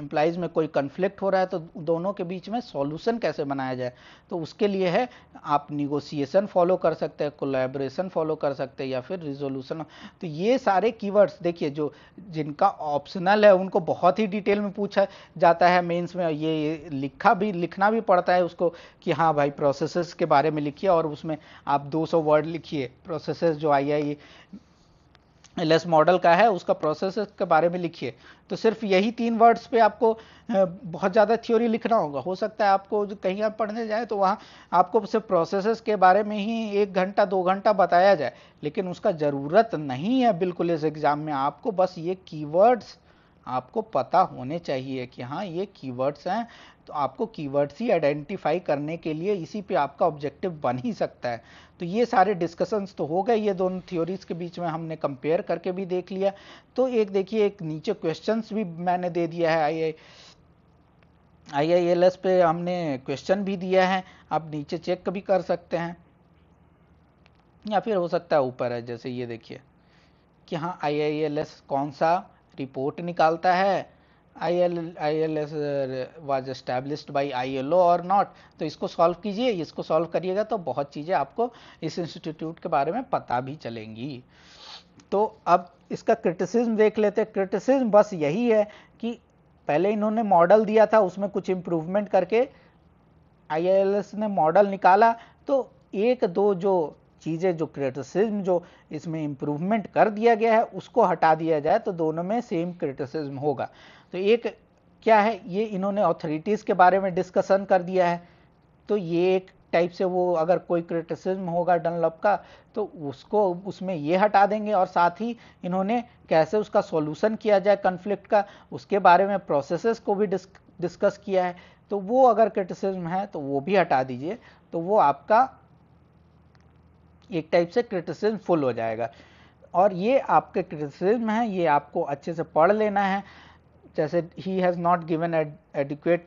एम्प्लाइज में कोई कन्फ्लिक्ट हो रहा है तो दोनों के बीच में सॉल्यूशन कैसे बनाया जाए तो उसके लिए है आप निगोसिएशन फॉलो कर सकते हैं कोलेब्रेशन फॉलो कर सकते हैं या फिर रिजोल्यूशन तो ये सारे कीवर्ड्स देखिए जो जिनका ऑप्शनल है उनको बहुत ही डिटेल में पूछा जाता है मेंस में ये लिखा भी लिखना भी पड़ता है उसको कि हाँ भाई प्रोसेस के बारे में लिखिए और उसमें आप दो वर्ड लिखिए प्रोसेस जो आई आई एलएस मॉडल का है उसका प्रोसेस के बारे में लिखिए तो सिर्फ यही तीन वर्ड्स पे आपको बहुत ज़्यादा थ्योरी लिखना होगा हो सकता है आपको कहीं आप पढ़ने जाए तो वहाँ आपको सिर्फ प्रोसेसेस के बारे में ही एक घंटा दो घंटा बताया जाए लेकिन उसका ज़रूरत नहीं है बिल्कुल इस एग्ज़ाम में आपको बस ये कीवर्ड्स आपको पता होने चाहिए कि हाँ ये कीवर्ड्स हैं तो आपको कीवर्ड्स ही आइडेंटिफाई करने के लिए इसी पे आपका ऑब्जेक्टिव बन ही सकता है तो ये सारे डिस्कशंस तो हो गए ये दोनों थ्योरीज के बीच में हमने कंपेयर करके भी देख लिया तो एक देखिए एक नीचे क्वेश्चन भी मैंने दे दिया है आई आई आई एल एस पे हमने क्वेश्चन भी दिया है आप नीचे चेक भी कर सकते हैं या फिर हो सकता है ऊपर है जैसे ये देखिए कि हाँ आई आई एल एस कौन सा रिपोर्ट निकालता है I L I L S was established by I L O और नॉट तो इसको सॉल्व कीजिए इसको सॉल्व करिएगा तो बहुत चीज़ें आपको इस इंस्टीट्यूट के बारे में पता भी चलेंगी तो अब इसका क्रिटिसिज्म देख लेते हैं क्रिटिसिज्म बस यही है कि पहले इन्होंने मॉडल दिया था उसमें कुछ इम्प्रूवमेंट करके आई ने मॉडल निकाला तो एक दो जो चीज़ें जो क्रिटिसिज्म जो इसमें इम्प्रूवमेंट कर दिया गया है उसको हटा दिया जाए तो दोनों में सेम क्रिटिसिज्म होगा तो एक क्या है ये इन्होंने ऑथोरिटीज़ के बारे में डिस्कशन कर दिया है तो ये एक टाइप से वो अगर कोई क्रिटिसिज्म होगा डनलप का तो उसको उसमें ये हटा देंगे और साथ ही इन्होंने कैसे उसका सॉल्यूशन किया जाए कन्फ्लिक्ट का उसके बारे में प्रोसेसेस को भी डिस्क, डिस्कस किया है तो वो अगर क्रिटिसिज्म है तो वो भी हटा दीजिए तो वो आपका एक टाइप से क्रिटिसिज्म फुल हो जाएगा और ये आपके क्रिटिसिज्म है ये आपको अच्छे से पढ़ लेना है जैसे ही has not given adequate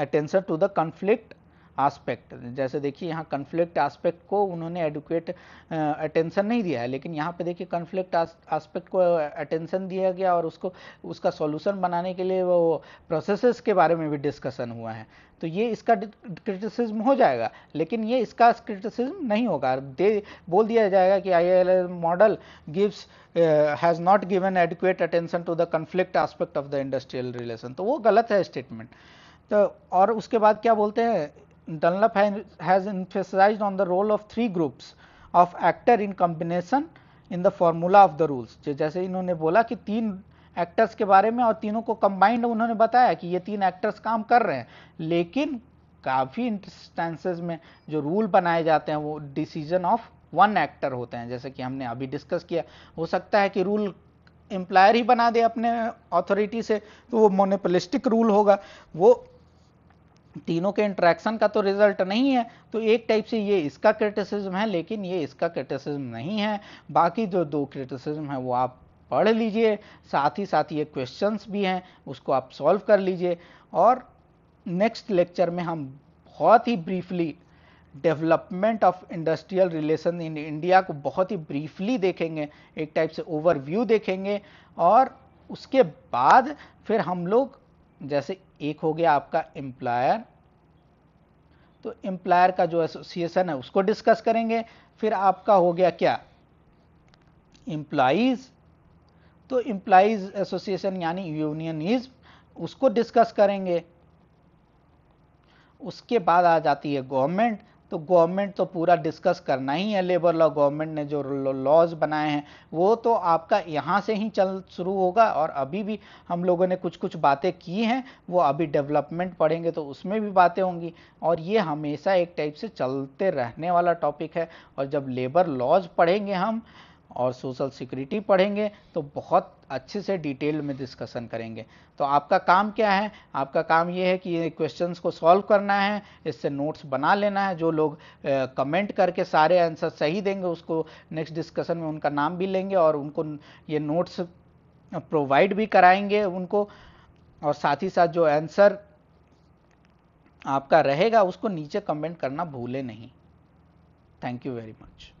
attention to the conflict aspect जैसे देखिए यहाँ कन्फ्लिक्ट आस्पेक्ट को उन्होंने एडुकेट अटेंशन नहीं दिया है लेकिन यहाँ पे देखिए कन्फ्लिक्ट आस्पेक्ट को अटेंशन दिया गया और उसको उसका सॉल्यूशन बनाने के लिए वो प्रोसेसेस के बारे में भी डिस्कशन हुआ है तो ये इसका क्रिटिसिज्म हो जाएगा लेकिन ये इसका क्रिटिसिज्म नहीं होगा दे बोल दिया जाएगा कि I model gives has not given adequate attention to the conflict aspect of the industrial relation तो वो गलत है स्टेटमेंट तो और उसके बाद क्या बोलते हैं Dunlop has, has emphasized on the role of three groups of actor in combination in the formula of the rules जैसे इन्होंने बोला कि तीन एक्टर्स के बारे में और तीनों को कंबाइंड उन्होंने बताया कि ये तीन एक्टर्स काम कर रहे हैं लेकिन काफ़ी इंस्टेंसेस में जो रूल बनाए जाते हैं वो डिसीजन ऑफ वन एक्टर होते हैं जैसे कि हमने अभी डिस्कस किया हो सकता है कि रूल एम्प्लायर ही बना दे अपने अथॉरिटी से तो वो मोनोपलिस्टिक रूल होगा वो तीनों के इंट्रैक्शन का तो रिजल्ट नहीं है तो एक टाइप से ये इसका क्रिटिसिज्म है लेकिन ये इसका क्रिटिसिज्म नहीं है बाकी जो दो क्रिटिसिज्म है वो आप पढ़ लीजिए साथ ही साथ ये क्वेश्चंस भी हैं उसको आप सॉल्व कर लीजिए और नेक्स्ट लेक्चर में हम बहुत ही briefly development of industrial relation in India को बहुत ही ब्रीफली देखेंगे एक टाइप से ओवरव्यू देखेंगे और उसके बाद फिर हम लोग जैसे एक हो गया आपका एम्प्लायर तो एम्प्लायर का जो एसोसिएशन है उसको डिस्कस करेंगे फिर आपका हो गया क्या एम्प्लाइज तो एम्प्लाइज एसोसिएशन यानी यूनियन इज उसको डिस्कस करेंगे उसके बाद आ जाती है गवर्नमेंट तो गवर्नमेंट तो पूरा डिस्कस करना ही है लेबर लॉ गवर्नमेंट ने जो लॉज बनाए हैं वो तो आपका यहाँ से ही चल शुरू होगा और अभी भी हम लोगों ने कुछ कुछ बातें की हैं वो अभी डेवलपमेंट पढ़ेंगे तो उसमें भी बातें होंगी और ये हमेशा एक टाइप से चलते रहने वाला टॉपिक है और जब लेबर लॉज पढ़ेंगे हम और सोशल सिक्योरिटी पढ़ेंगे तो बहुत अच्छे से डिटेल में डिस्कशन करेंगे तो आपका काम क्या है आपका काम ये है कि ये क्वेश्चंस को सॉल्व करना है इससे नोट्स बना लेना है जो लोग कमेंट करके सारे आंसर सही देंगे उसको नेक्स्ट डिस्कशन में उनका नाम भी लेंगे और उनको ये नोट्स प्रोवाइड भी कराएंगे उनको और साथ ही साथ जो आंसर आपका रहेगा उसको नीचे कमेंट करना भूले नहीं थैंक यू वेरी मच